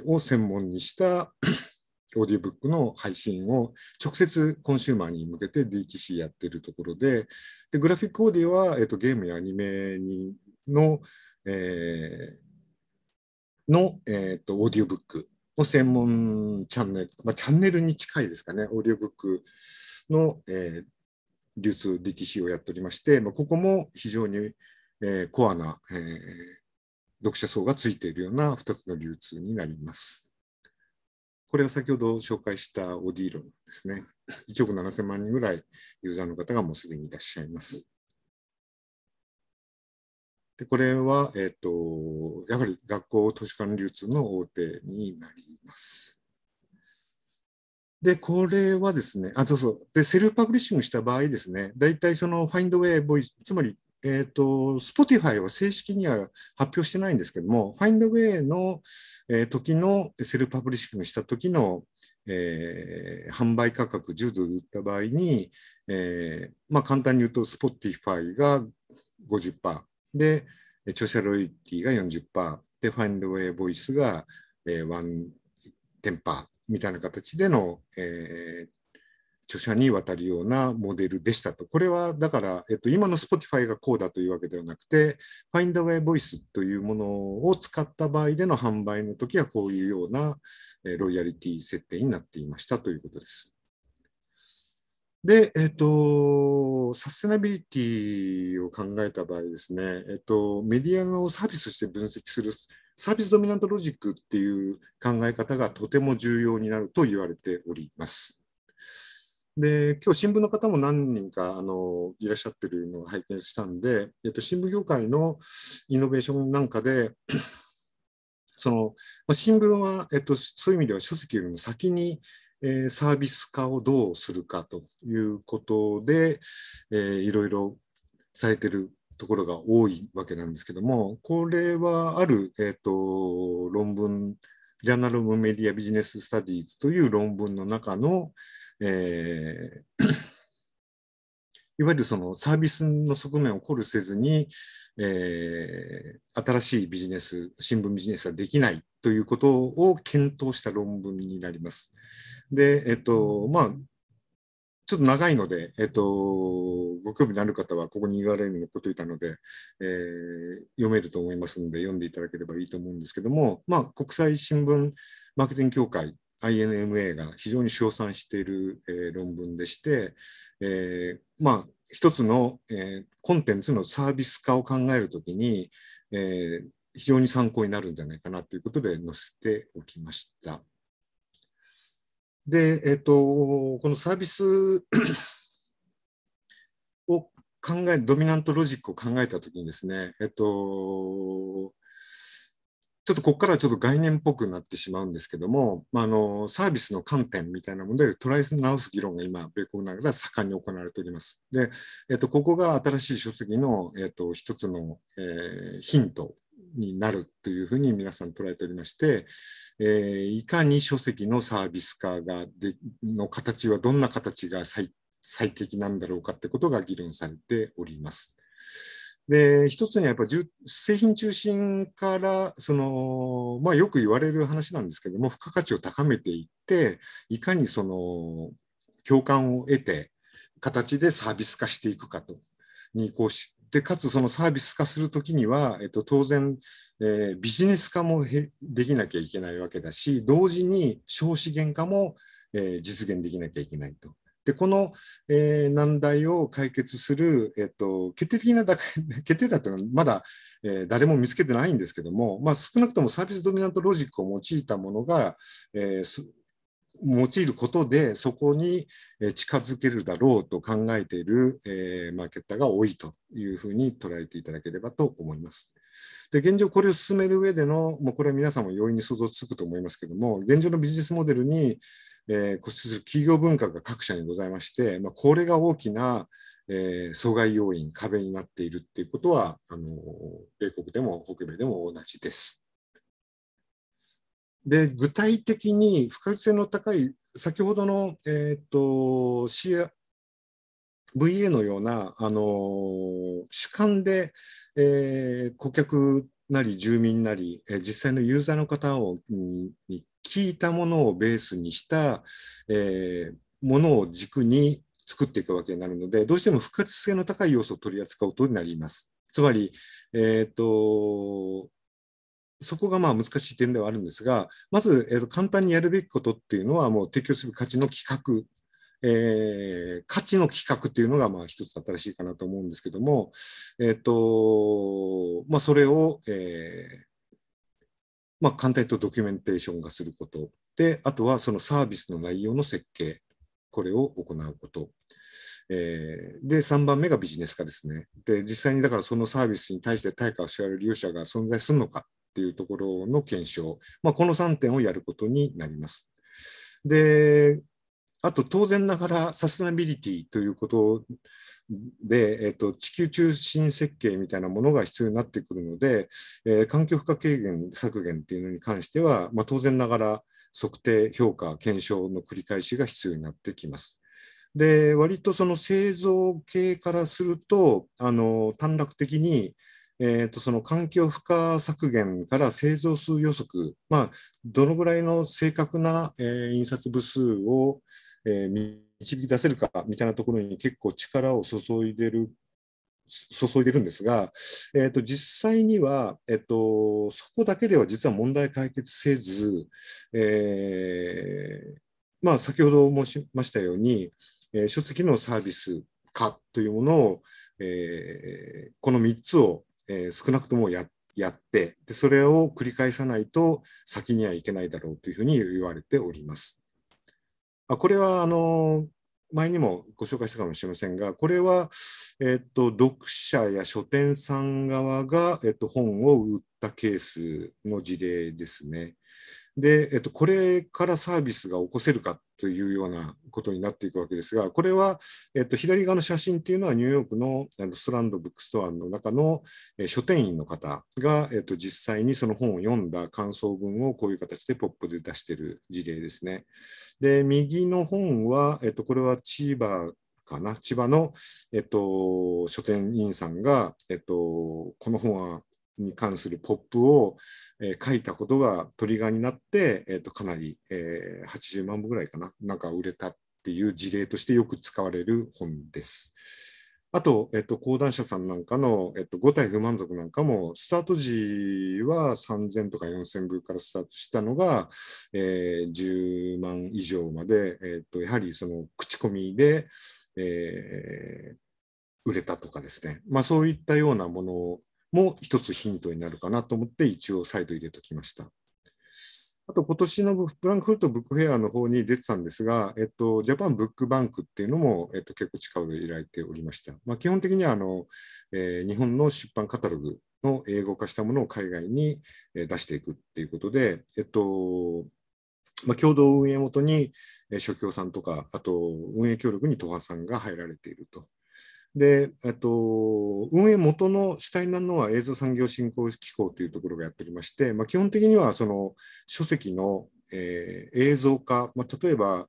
ー、を専門にした オーディオブックの配信を直接コンシューマーに向けて DTC やってるところで、でグラフィックオーディオは、えーと、ゲームやアニメにの、えー、の、えーと、オーディオブックを専門チャンネル、まあ、チャンネルに近いですかね、オーディオブックの、えー、流通 DTC をやっておりまして、まあ、ここも非常に、えー、コアな、えー、読者層がついているような2つの流通になります。これは先ほど紹介したオディーロですね。1億7000万人ぐらいユーザーの方がもうすでにいらっしゃいます。でこれは、えっ、ー、と、やはり学校図書館流通の大手になります。で、これはですね、あ、そうそう。で、セルフパブリッシングした場合ですね、大体そのファインドウェイボイス、つまり、えっ、ー、と、Spotify は正式には発表してないんですけども、ファインドウェイの、えー、時のセルフパブリッシングした時の、えー、販売価格10ドル売った場合に、えー、まあ簡単に言うと Spotify が50%、で、著者ロイティが40%、で、ファインドウェイボイスが、えー、1電波みたいな形での、えー、著者に渡るようなモデルでしたと。これはだから、えっと、今の Spotify がこうだというわけではなくて、Find a Way Voice というものを使った場合での販売の時はこういうような、えロイヤリティ設定になっていましたということです。で、えっ、と、サステナビリティを考えた場合ですね、えっ、と、メディアのサービスして分析するサービスドミナントロジックっていう考え方がとても重要になると言われております。で、今日新聞の方も何人かあのいらっしゃってるのを拝見したんで、えっと、新聞業界のイノベーションなんかで、その、まあ、新聞は、えっと、そういう意味では書籍よりも先に、えー、サービス化をどうするかということで、えー、いろいろされてるところが多いわけなんですけども、これはある、えっ、ー、と、論文、ジャーナル・オブ・メディア・ビジネス・スタディーズという論文の中の、えー、いわゆるそのサービスの側面を考慮せずに、えー、新しいビジネス、新聞ビジネスはできないということを検討した論文になります。で、えっと、まあ、ちょっと長いので、えっと、ご興味のある方は、ここに URL に載っといたので、えー、読めると思いますので、読んでいただければいいと思うんですけども、まあ、国際新聞マーケティング協会 INMA が非常に称賛している、えー、論文でして、えー、まあ、一つの、えー、コンテンツのサービス化を考えるときに、え非常に参考になるんじゃないかなということで載せておきました。で、えっと、このサービスを考え、ドミナントロジックを考えたときにですね、えっと、ちょっとここからちょっと概念っぽくなってしまうんですけども、まあ、あのサービスの観点みたいなものでイス直す議論が今、米国ながら盛んに行われております。で、えっと、ここが新しい書籍の、えっと、一つの、えー、ヒントになるというふうに皆さん捉えておりまして、えー、いかに書籍のサービス化がでの形はどんな形が最最適なんだろうかってことが議論されております。で、一つにはやっぱ製品中心から、その、まあよく言われる話なんですけども、付加価値を高めていって、いかにその、共感を得て、形でサービス化していくかと、にこうし、で、かつそのサービス化するときには、えっと、当然、えー、ビジネス化もできなきゃいけないわけだし、同時に少子源化も、えー、実現できなきゃいけないと。で、この、えー、難題を解決する、えっと、決定的な打 決定打というのはまだ、えー、誰も見つけてないんですけども、まあ、少なくともサービスドミナントロジックを用いたものが、えー、用いることで、そこに近づけるだろうと考えている、えー、マーケッターが多いというふうに捉えていただければと思います。で、現状これを進める上での、もうこれは皆さんも容易に想像つくと思いますけども、現状のビジネスモデルに、えー、固執する企業文化が各社にございまして、まあ、これが大きな、えー、阻害要因、壁になっているっていうことは、あの、米国でも北米でも同じです。で、具体的に不確実性の高い、先ほどの、えっ、と、VA のような、あの主観で、えー、顧客なり住民なり、えー、実際のユーザーの方をに聞いたものをベースにした、えー、ものを軸に作っていくわけになるので、どうしても不活性の高い要素を取り扱うことになります。つまり、えっ、ー、と、そこがまあ難しい点ではあるんですが、まず、えー、と簡単にやるべきことっていうのは、もう提供する価値の企画えー、価値の企画っていうのが、まあ、一つ新しいかなと思うんですけども、えっ、ー、と、まあ、それを、えー、まあ、簡単にとドキュメンテーションがすること。で、あとはそのサービスの内容の設計。これを行うこと。えー、で、3番目がビジネス化ですね。で、実際にだからそのサービスに対して対価を支払う利用者が存在するのかっていうところの検証。まあ、この3点をやることになります。で、あと当然ながらサステナビリティということで、えっと、地球中心設計みたいなものが必要になってくるので、えー、環境負荷軽減削減っていうのに関しては、まあ、当然ながら測定評価検証の繰り返しが必要になってきます。で割とその製造系からするとあの短絡的にえーと、その環境負荷削減から製造数予測、まあ、どのぐらいの正確な、えー、印刷部数を、えー、導き出せるかみたいなところに結構力を注いでる注いでるんですが、えーと、実際には、えーと、そこだけでは実は問題解決せず、えー、まあ、先ほど申しましたように、えー、書籍のサービス化というものを、えー、この3つを、え少なくともやってでそれを繰り返さないと先にはいけないだろうというふうに言われております。あこれはあの前にもご紹介したかもしれませんが、これは、えっと、読者や書店さん側が、えっと、本を売ったケースの事例ですね。で、えっと、これからサービスが起こせるかというようなことになっていくわけですが、これは、えっと、左側の写真っていうのはニューヨークのストランドブックストアの中の書店員の方が、えっと、実際にその本を読んだ感想文をこういう形でポップで出している事例ですね。で、右の本は、えっと、これは千葉かな千葉の、えっと、書店員さんが、えっと、この本はに関するポップを、えー、書いたことがトリガーになって、えーと、かなり、えー、80万部ぐらいかな、なんか売れたっていう事例としてよく使われる本です。あと、えっと、講談社さんなんかの、えっと、5体不満足なんかも、スタート時は3000とか4000部からスタートしたのが、えー、10万以上まで、えっと、やはりその口コミで、えー、売れたとかですね。まあそういったようなものも一つヒントになるかなと思って一応再度入れときました。あと今年のフランクフルトブックフェアの方に出てたんですが、えっと、ジャパンブックバンクっていうのも、えっと、結構近を入開られておりました。まあ、基本的にはあの、えー、日本の出版カタログの英語化したものを海外に出していくっていうことで、えっと、まあ、共同運営元に、えー、諸教さんとか、あと運営協力に東波さんが入られているとで、えっと、運営元の主体なのは映像産業振興機構というところがやっておりまして、まあ、基本的にはその書籍の、えー、映像化、まあ、例えば、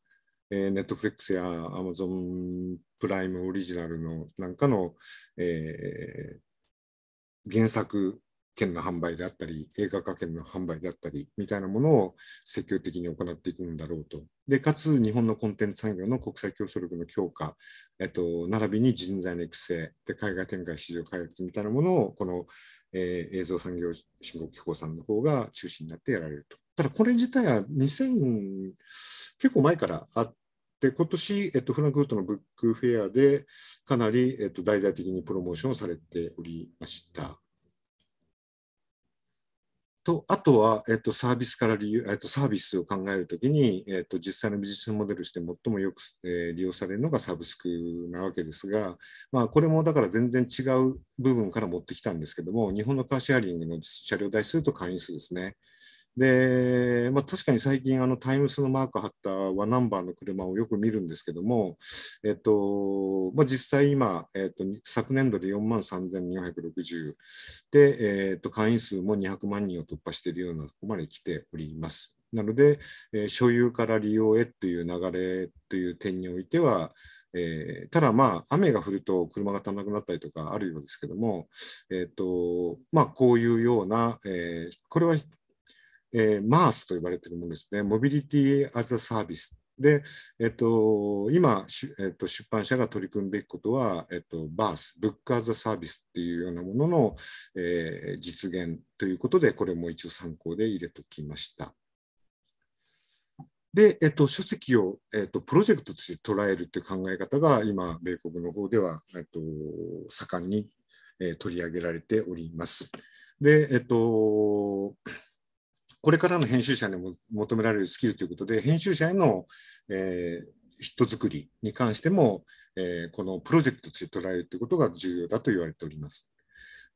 えー、ネットフレックスやアマゾンプライムオリジナルのなんかの、えー、原作券の販売であったり、映画化券の販売であったり、みたいなものを積極的に行っていくんだろうと。で、かつ、日本のコンテンツ産業の国際競争力の強化、えっと、並びに人材の育成、で、海外展開、市場開発みたいなものを、この、えー、映像産業振興機構さんの方が中心になってやられると。ただ、これ自体は2000、結構前からあってで、今年、えっと、フランクフルトのブックフェアで、かなり、えっと、大々的にプロモーションをされておりました。と、あとは、えっと、サービスから理由、えっと、サービスを考えるときに、えっと、実際のビジネスモデルとして最もよく、えー、利用されるのがサブスクなわけですが、まあ、これもだから全然違う部分から持ってきたんですけども、日本のカーシェアリングの車両台数と会員数ですね。で、まあ、確かに最近あのタイムスのマーク貼ったはナンバーの車をよく見るんですけども、えっとまあ、実際今、えっと、昨年度で4万3460で、えっと、会員数も200万人を突破しているようなところまで来ております。なので、えー、所有から利用へという流れという点においては、えー、ただまあ、雨が降ると車が足んなくなったりとかあるようですけども、えっ、ー、と、まあ、こういうような、えこれはえー、MARS と呼ばれているものですね、モビリティ・アザ・サービス。で、えっと、今、えっと、出版社が取り組むべきことは、えっと、バース、ブック・アザ・サービスっていうようなものの、えー、実現ということで、これも一応参考で入れときました。で、えっと、書籍を、えっと、プロジェクトとして捉えるという考え方が、今、米国の方では、えっと、盛んに、えー、取り上げられております。で、えっと、これからの編集者にも求められるスキルということで、編集者への、えー、ヒット作りに関しても、えー、このプロジェクトとして捉えるということが重要だと言われております。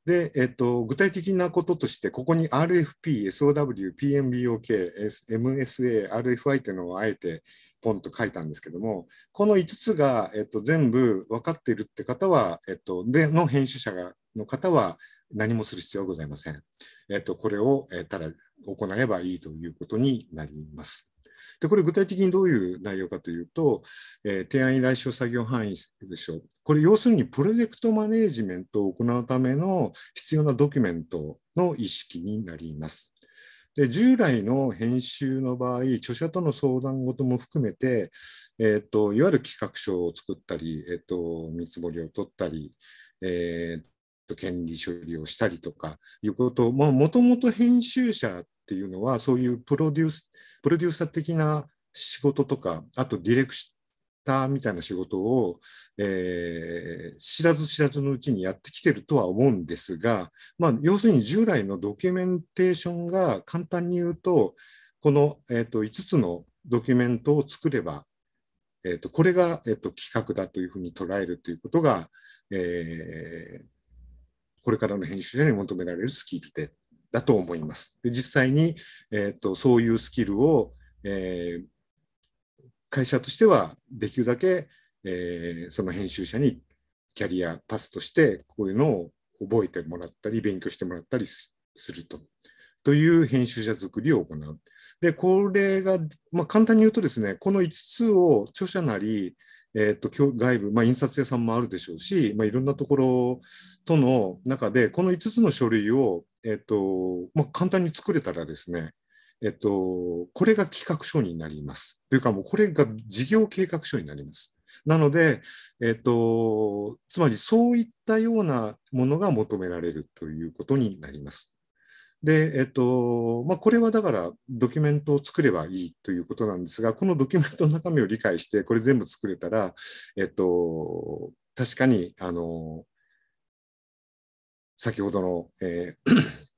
で、えっ、ー、と、具体的なこととして、ここに RFP、SOW、PMBOK、MSA、RFI というのをあえてポンと書いたんですけども、この5つが、えっ、ー、と、全部分かっているって方は、えっ、ー、と、で、の編集者がの方は何もする必要はございません。えっと、これを、えただ行えばいいということになります。で、これ具体的にどういう内容かというと、えー、提案依頼書作業範囲でしょう。これ要するにプロジェクトマネージメントを行うための必要なドキュメントの意識になります。で従来の編集の場合、著者との相談事も含めて、えーと、いわゆる企画書を作ったり、えーと、と見積もりを取ったり、えーと権利処理をしたりとかいうことを、もともと編集者っていうのは、そういうプロデュース、プロデューサー的な仕事とか、あとディレクターみたいな仕事を、えー、知らず知らずのうちにやってきてるとは思うんですが、まあ、要するに従来のドキュメンテーションが簡単に言うと、この、えーと、5つのドキュメントを作ればえーと、これが、えーと企画だというふうに捉えるということが、えー、これからの編集者に求められるスキルで、だと思います。で実際に、えーと、そういうスキルを、えー、会社としてはできるだけ、えー、その編集者にキャリアパスとしてこういうのを覚えてもらったり勉強してもらったりすると。という編集者作りを行う。で、これが、まあ、簡単に言うとですね、この5つを著者なり、えー、と、外部、まあ、印刷屋さんもあるでしょうし、まあ、いろんなところとの中で、この5つの書類を、えー、と、まあ、簡単に作れたらですね、えっ、と、これが企画書になります。というか、もうこれが事業計画書になります。なので、えっ、と、つまりそういったようなものが求められるということになります。で、えっと、まあ、これはだから、ドキュメントを作ればいいということなんですが、このドキュメントの中身を理解して、これ全部作れたら、えっと、確かに、あの、先ほどの、えー、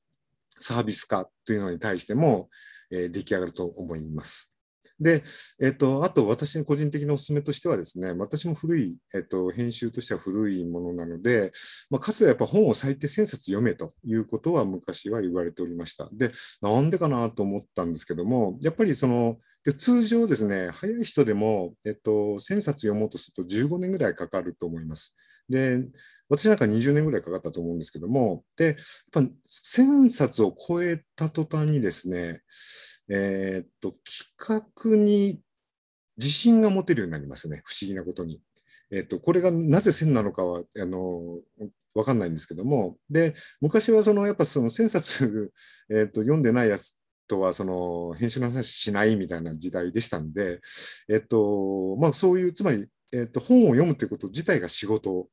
サービス化というのに対しても、えー、出来上がると思います。で、えっと、あと私の個人的なお勧めとしてはですね、私も古い、えっと、編集としては古いものなので、まあ、かつてやっぱ本を最低1000冊読めということは昔は言われておりました。で、なんでかなと思ったんですけども、やっぱりその、で通常ですね、早い人でも、えっと、1000冊読もうとすると15年ぐらいかかると思います。で、私なんか20年ぐらいかかったと思うんですけども、で、やっぱ1000冊を超えた途端にですね、えー、っと、企画に自信が持てるようになりますね、不思議なことに。えっと、これがなぜ1000なのかは、あの、わかんないんですけども、で、昔はその、やっぱその1000冊、えっと、読んでないやつとは、その、編集の話しないみたいな時代でしたんで、えっと、まあそういう、つまり、えっと、本を読むということ自体が仕事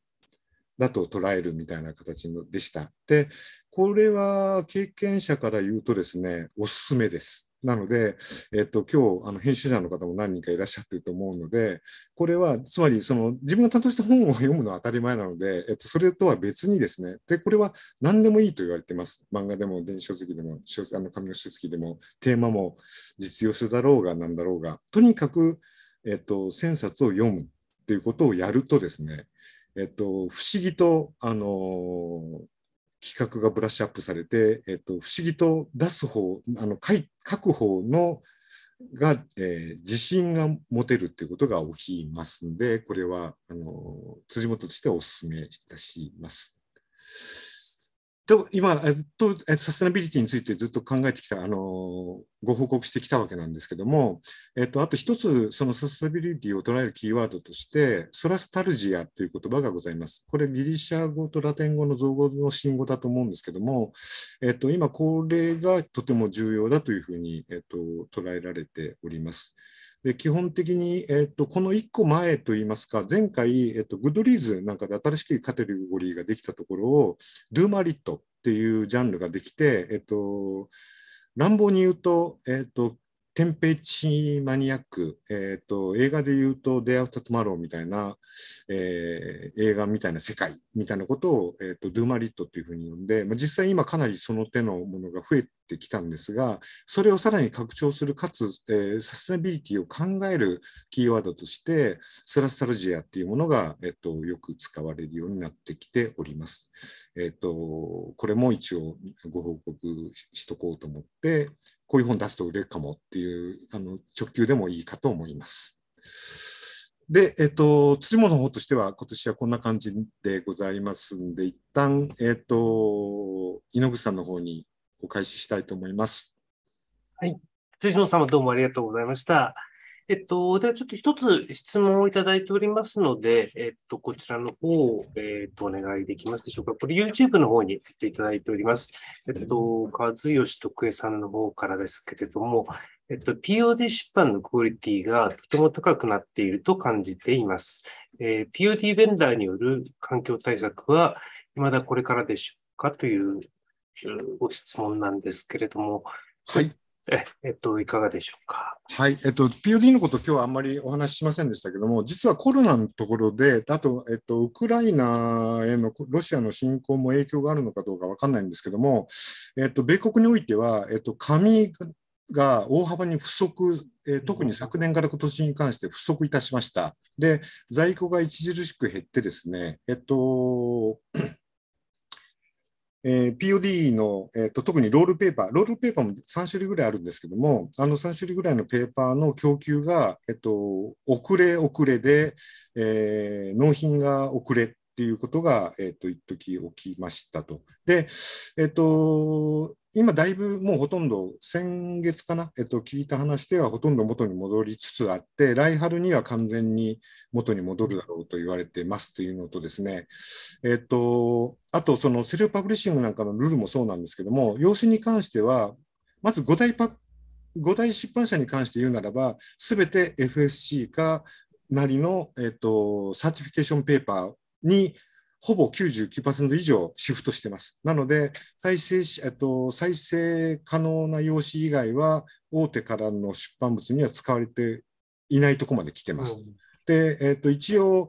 だと捉えるみたいな形でした。で、これは経験者から言うとですね、おすすめです。なので、えっと、今日、あの、編集者の方も何人かいらっしゃってると思うので、これは、つまり、その、自分が担当した本を読むのは当たり前なので、えっと、それとは別にですね、で、これは何でもいいと言われてます。漫画でも、電子書籍でも、あの紙の書籍でも、テーマも、実用書だろうが、何だろうが、とにかく、えっと、1000冊を読むっていうことをやるとですね、えっと、不思議と、あのー、企画がブラッシュアップされて、えっと、不思議と出す方、あの、書く方の、が、えー、自信が持てるっていうことが起きますんで、これは、あのー、辻元としておお勧めいたします。と今と、サステナビリティについてずっと考えてきた、あのご報告してきたわけなんですけども、えっと、あと一つ、そのサステナビリティを捉えるキーワードとして、ソラスタルジアという言葉がございます。これ、ギリシャ語とラテン語の造語の信号だと思うんですけども、えっと、今、これがとても重要だというふうに、えっと、捉えられております。で基本的に、えっと、この1個前といいますか、前回、えっと、グッドリーズなんかで新しくカテゴリーができたところを、ドゥーマリットっていうジャンルができて、えっと、乱暴に言うと、えっと、テンペチマニアック、えっと、映画で言うと、デアフタトマローみたいな、えー、映画みたいな世界みたいなことを、えっと、ドゥーマリットっていうふうに呼んで、まあ、実際今かなりその手のものが増えってきたんですが、それをさらに拡張する、かつ、えー、サステナビリティを考えるキーワードとして、スラスタルジアっていうものが、えっと、よく使われるようになってきております。えっと、これも一応ご報告しとこうと思って、こういう本出すと売れるかもっていう、あの、直球でもいいかと思います。で、えっと、辻本の方としては今年はこんな感じでございますんで、一旦、えっと、井ノ口さんの方にお返ししたいと思います。はい。辻野様、どうもありがとうございました。えっと、ではちょっと一つ質問をいただいておりますので、えっと、こちらの方を、えっと、お願いできますでしょうか。これ YouTube の方に行っていただいております。えっと、和義徳江さんの方からですけれども、えっと、POD 出版のクオリティがとても高くなっていると感じています。えー、POD ベンダーによる環境対策は、未だこれからでしょうかといういうご質問なんですけれども、はい。ええっと、いかがでしょうか。はい、えっと、POD のこと、今日はあんまりお話ししませんでしたけども、実はコロナのところで、あと、えっと、ウクライナへのロシアの侵攻も影響があるのかどうか分かんないんですけども、えっと、米国においては、えっと、紙が大幅に不足、え特に昨年から今年に関して不足いたしました。で、在庫が著しく減ってですね、えっと、えー、POD の、えーと、特にロールペーパー、ロールペーパーも3種類ぐらいあるんですけども、あの3種類ぐらいのペーパーの供給が、えっと、遅れ遅れで、えー、納品が遅れっていうことが、えっと、一時起きましたと。で、えっと、今だいぶもうほとんど先月かな、えっと、聞いた話ではほとんど元に戻りつつあって、来春には完全に元に戻るだろうと言われてますというのとですね、えっと、あとそのセルフパブリッシングなんかのルールもそうなんですけども、用紙に関しては、まず5大パ5大出版社に関して言うならば、すべて FSC かなりの、えっと、サーティフィケーションペーパーにほぼ99%以上シフトしてます。なので、再生し、えっと、再生可能な用紙以外は、大手からの出版物には使われていないとこまで来てます。うん、で、えっと、一応、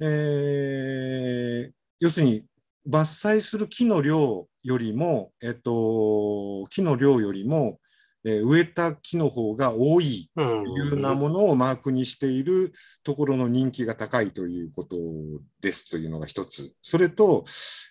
えー、要するに、伐採する木の量よりも、えっと、木の量よりも、え植えた木の方が多いというようなものをマークにしているところの人気が高いということですというのが一つ。それと、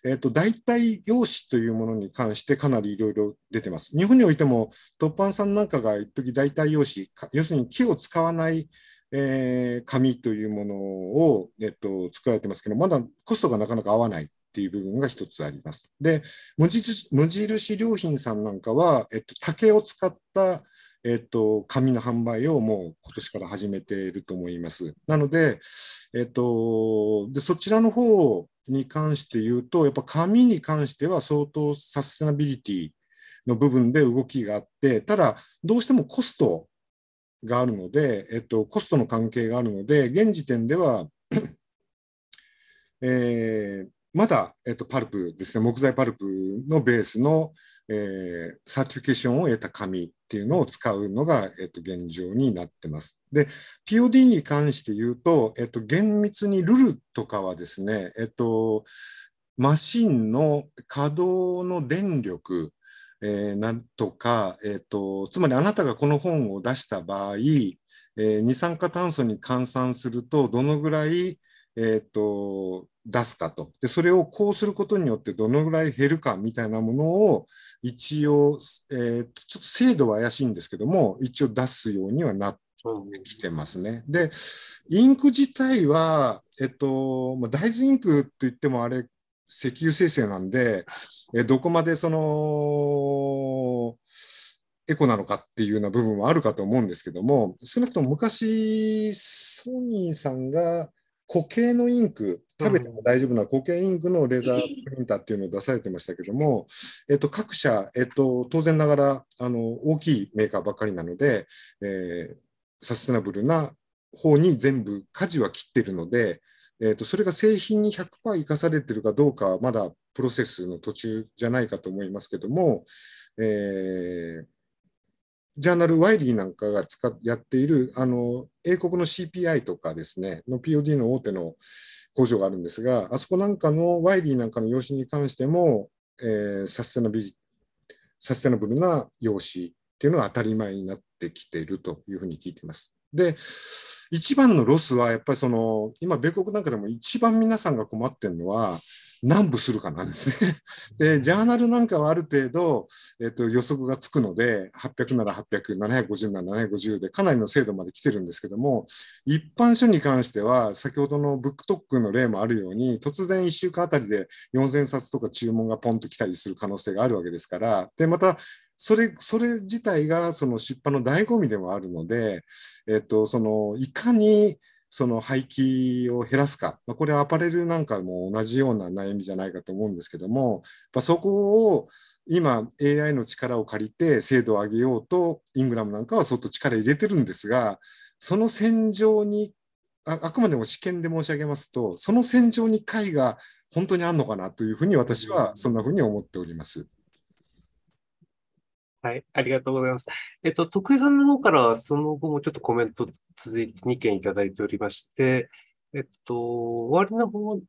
えっ、ー、と、代替用紙というものに関してかなりいろいろ出てます。日本においても、突破さんなんかが一時代替用紙、要するに木を使わないえー、紙というものを、えっと、作られてますけど、まだコストがなかなか合わない。っていう部分が一つあります。で、無印良品さんなんかは、えっと、竹を使った、えっと、紙の販売をもう今年から始めていると思います。なので、えっと、でそちらの方に関して言うと、やっぱ紙に関しては相当サステナビリティの部分で動きがあって、ただ、どうしてもコストがあるので、えっと、コストの関係があるので、現時点ではえー、まだ、えっと、パルプですね、木材パルプのベースの、えー、サーティフィケーションを得た紙っていうのを使うのが、えっと、現状になってます。で、POD に関して言うと、えっと、厳密にルルとかはですね、えっと、マシンの稼働の電力、えー、なんとか、えっと、つまりあなたがこの本を出した場合、えー、二酸化炭素に換算すると、どのぐらい、えっと、出すかと。で、それをこうすることによってどのぐらい減るかみたいなものを一応、えー、ちょっと精度は怪しいんですけども、一応出すようにはなってきてますね。で、インク自体は、えっと、大豆インクといってもあれ、石油生成なんで、えどこまでその、エコなのかっていうような部分はあるかと思うんですけども、少なくとも昔、ソニーさんが、固形のインク食べても大丈夫な固形インクのレーザープリンターっていうのを出されてましたけども、えっと、各社、えっと、当然ながらあの大きいメーカーばかりなので、えー、サステナブルな方に全部舵は切ってるので、えっとそれが製品に100%生かされてるかどうかはまだプロセスの途中じゃないかと思いますけども、えー、ジャーナル、ワイリーなんかが使っやっている、あの、英国の CPI とかですね、の POD の大手の工場があるんですが、あそこなんかの、ワイリーなんかの用紙に関しても、えー、サステナビリ、サステナブルな用紙っていうのが当たり前になってきているというふうに聞いています。で、一番のロスは、やっぱりその、今、米国なんかでも一番皆さんが困ってるのは、何部するかなんですね。で、ジャーナルなんかはある程度、えっと、予測がつくので、800なら800、750なら750で、かなりの精度まで来てるんですけども、一般書に関しては、先ほどのブックトックの例もあるように、突然1週間あたりで4000冊とか注文がポンと来たりする可能性があるわけですから、で、また、それ、それ自体がその出版の醍醐味でもあるので、えっと、その、いかにその廃棄を減らすか、まあ、これはアパレルなんかも同じような悩みじゃないかと思うんですけども、まあ、そこを今 AI の力を借りて精度を上げようとイングラムなんかは相当力入れてるんですがその戦場にああくまでも試験で申し上げますとその戦場に解が本当にあんのかなというふうに私はそんなふうに思っております。はい、ありがとうございます。えっと、徳井さんの方からその後もちょっとコメント続いて2件いただいておりまして、えっと、終わりの方、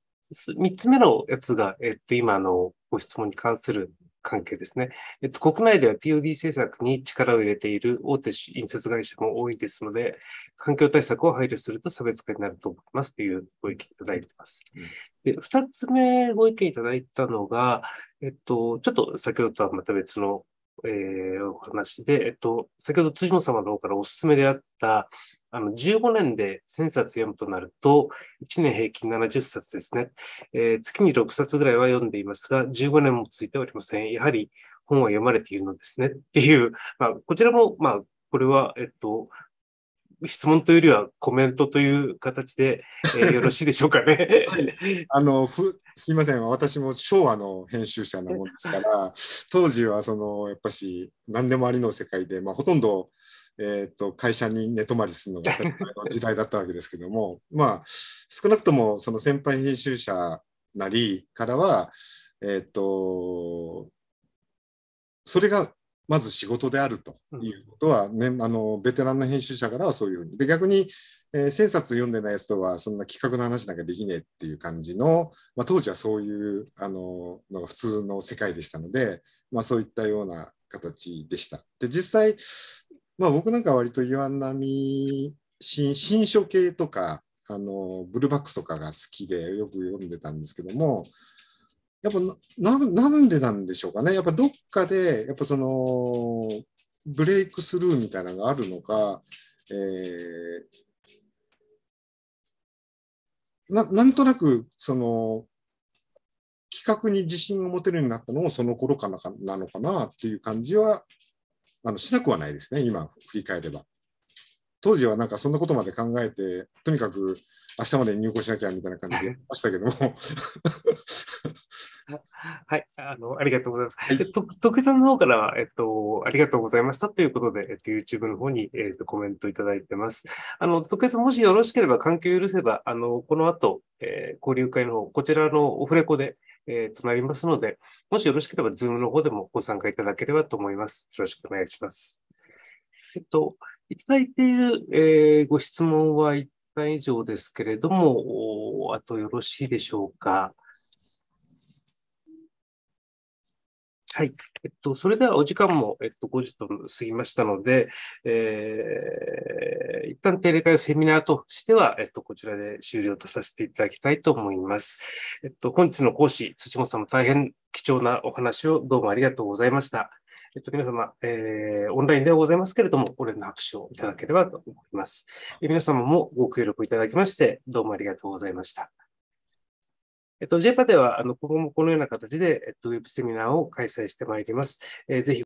3つ目のやつが、えっと、今のご質問に関する関係ですね。えっと、国内では POD 政策に力を入れている大手印刷会社も多いですので、環境対策を配慮すると差別化になると思いますというご意見いただいています。で、2つ目ご意見いただいたのが、えっと、ちょっと先ほどとはまた別のえー、お話で、えっと、先ほど辻野様の方からおすすめであった、あの、15年で1000冊読むとなると、1年平均70冊ですね。えー、月に6冊ぐらいは読んでいますが、15年もついておりません。やはり本は読まれているのですね。っていう、まあ、こちらも、まあ、これは、えっと、質問というよりはコメントという形で、えー、よろしいでしょうかね。はい、あのふすいません、私も昭和の編集者なもんですから、当時はそのやっぱし何でもありの世界で、まあ、ほとんど、えーと、会社に寝泊まりするのが時代だったわけですけども、まあ、少なくともその先輩編集者なりからは、えっ、ー、と、それがまず仕事であるということはね、うん、あのベテランの編集者からはそういうふうに。で逆に、え1000冊読んでない人はそんな企画の話なんかできねえっていう感じの、まあ、当時はそういうあののが普通の世界でしたので、まあ、そういったような形でした。で実際、まあ、僕なんか割と岩波新新書系とかあのブルーバックスとかが好きでよく読んでたんですけどもやっぱな、なんでなんでしょうかね。やっぱどっかで、やっぱその、ブレイクスルーみたいなのがあるのか、えー、ななんとなく、その、企画に自信を持てるようになったのもその頃かななのかなっていう感じはあのしなくはないですね、今振り返れば。当時はなんかそんなことまで考えて、とにかく明日まで入校しなきゃみたいな感じでやりましたけども。はい、あの、ありがとうございます。はい、えっと、徳井さんの方から、えっと、ありがとうございましたということで、えっと、YouTube の方に、えっと、コメントいただいてます。あの、徳井さん、もしよろしければ、環境を許せば、あの、この後、えー、交流会の方、こちらのオフレコで、えー、となりますので、もしよろしければ、Zoom の方でもご参加いただければと思います。よろしくお願いします。えっと、いただいている、えー、ご質問は間以上ですけれども、あとよろしいでしょうか。はい。えっと、それではお時間も、えっと、5時と過ぎましたので、えー、一旦定例会をセミナーとしては、えっと、こちらで終了とさせていただきたいと思います。えっと、本日の講師、土本さんも大変貴重なお話をどうもありがとうございました。えっと、皆様、えー、オンラインではございますけれども、ご連の拍手をいただければと思います。えー、皆様もご協力いただきまして、どうもありがとうございました。えっと、JPA では、あの、今後もこのような形で、えっと、ウェブセミナーを開催してまいります。えー、ぜひ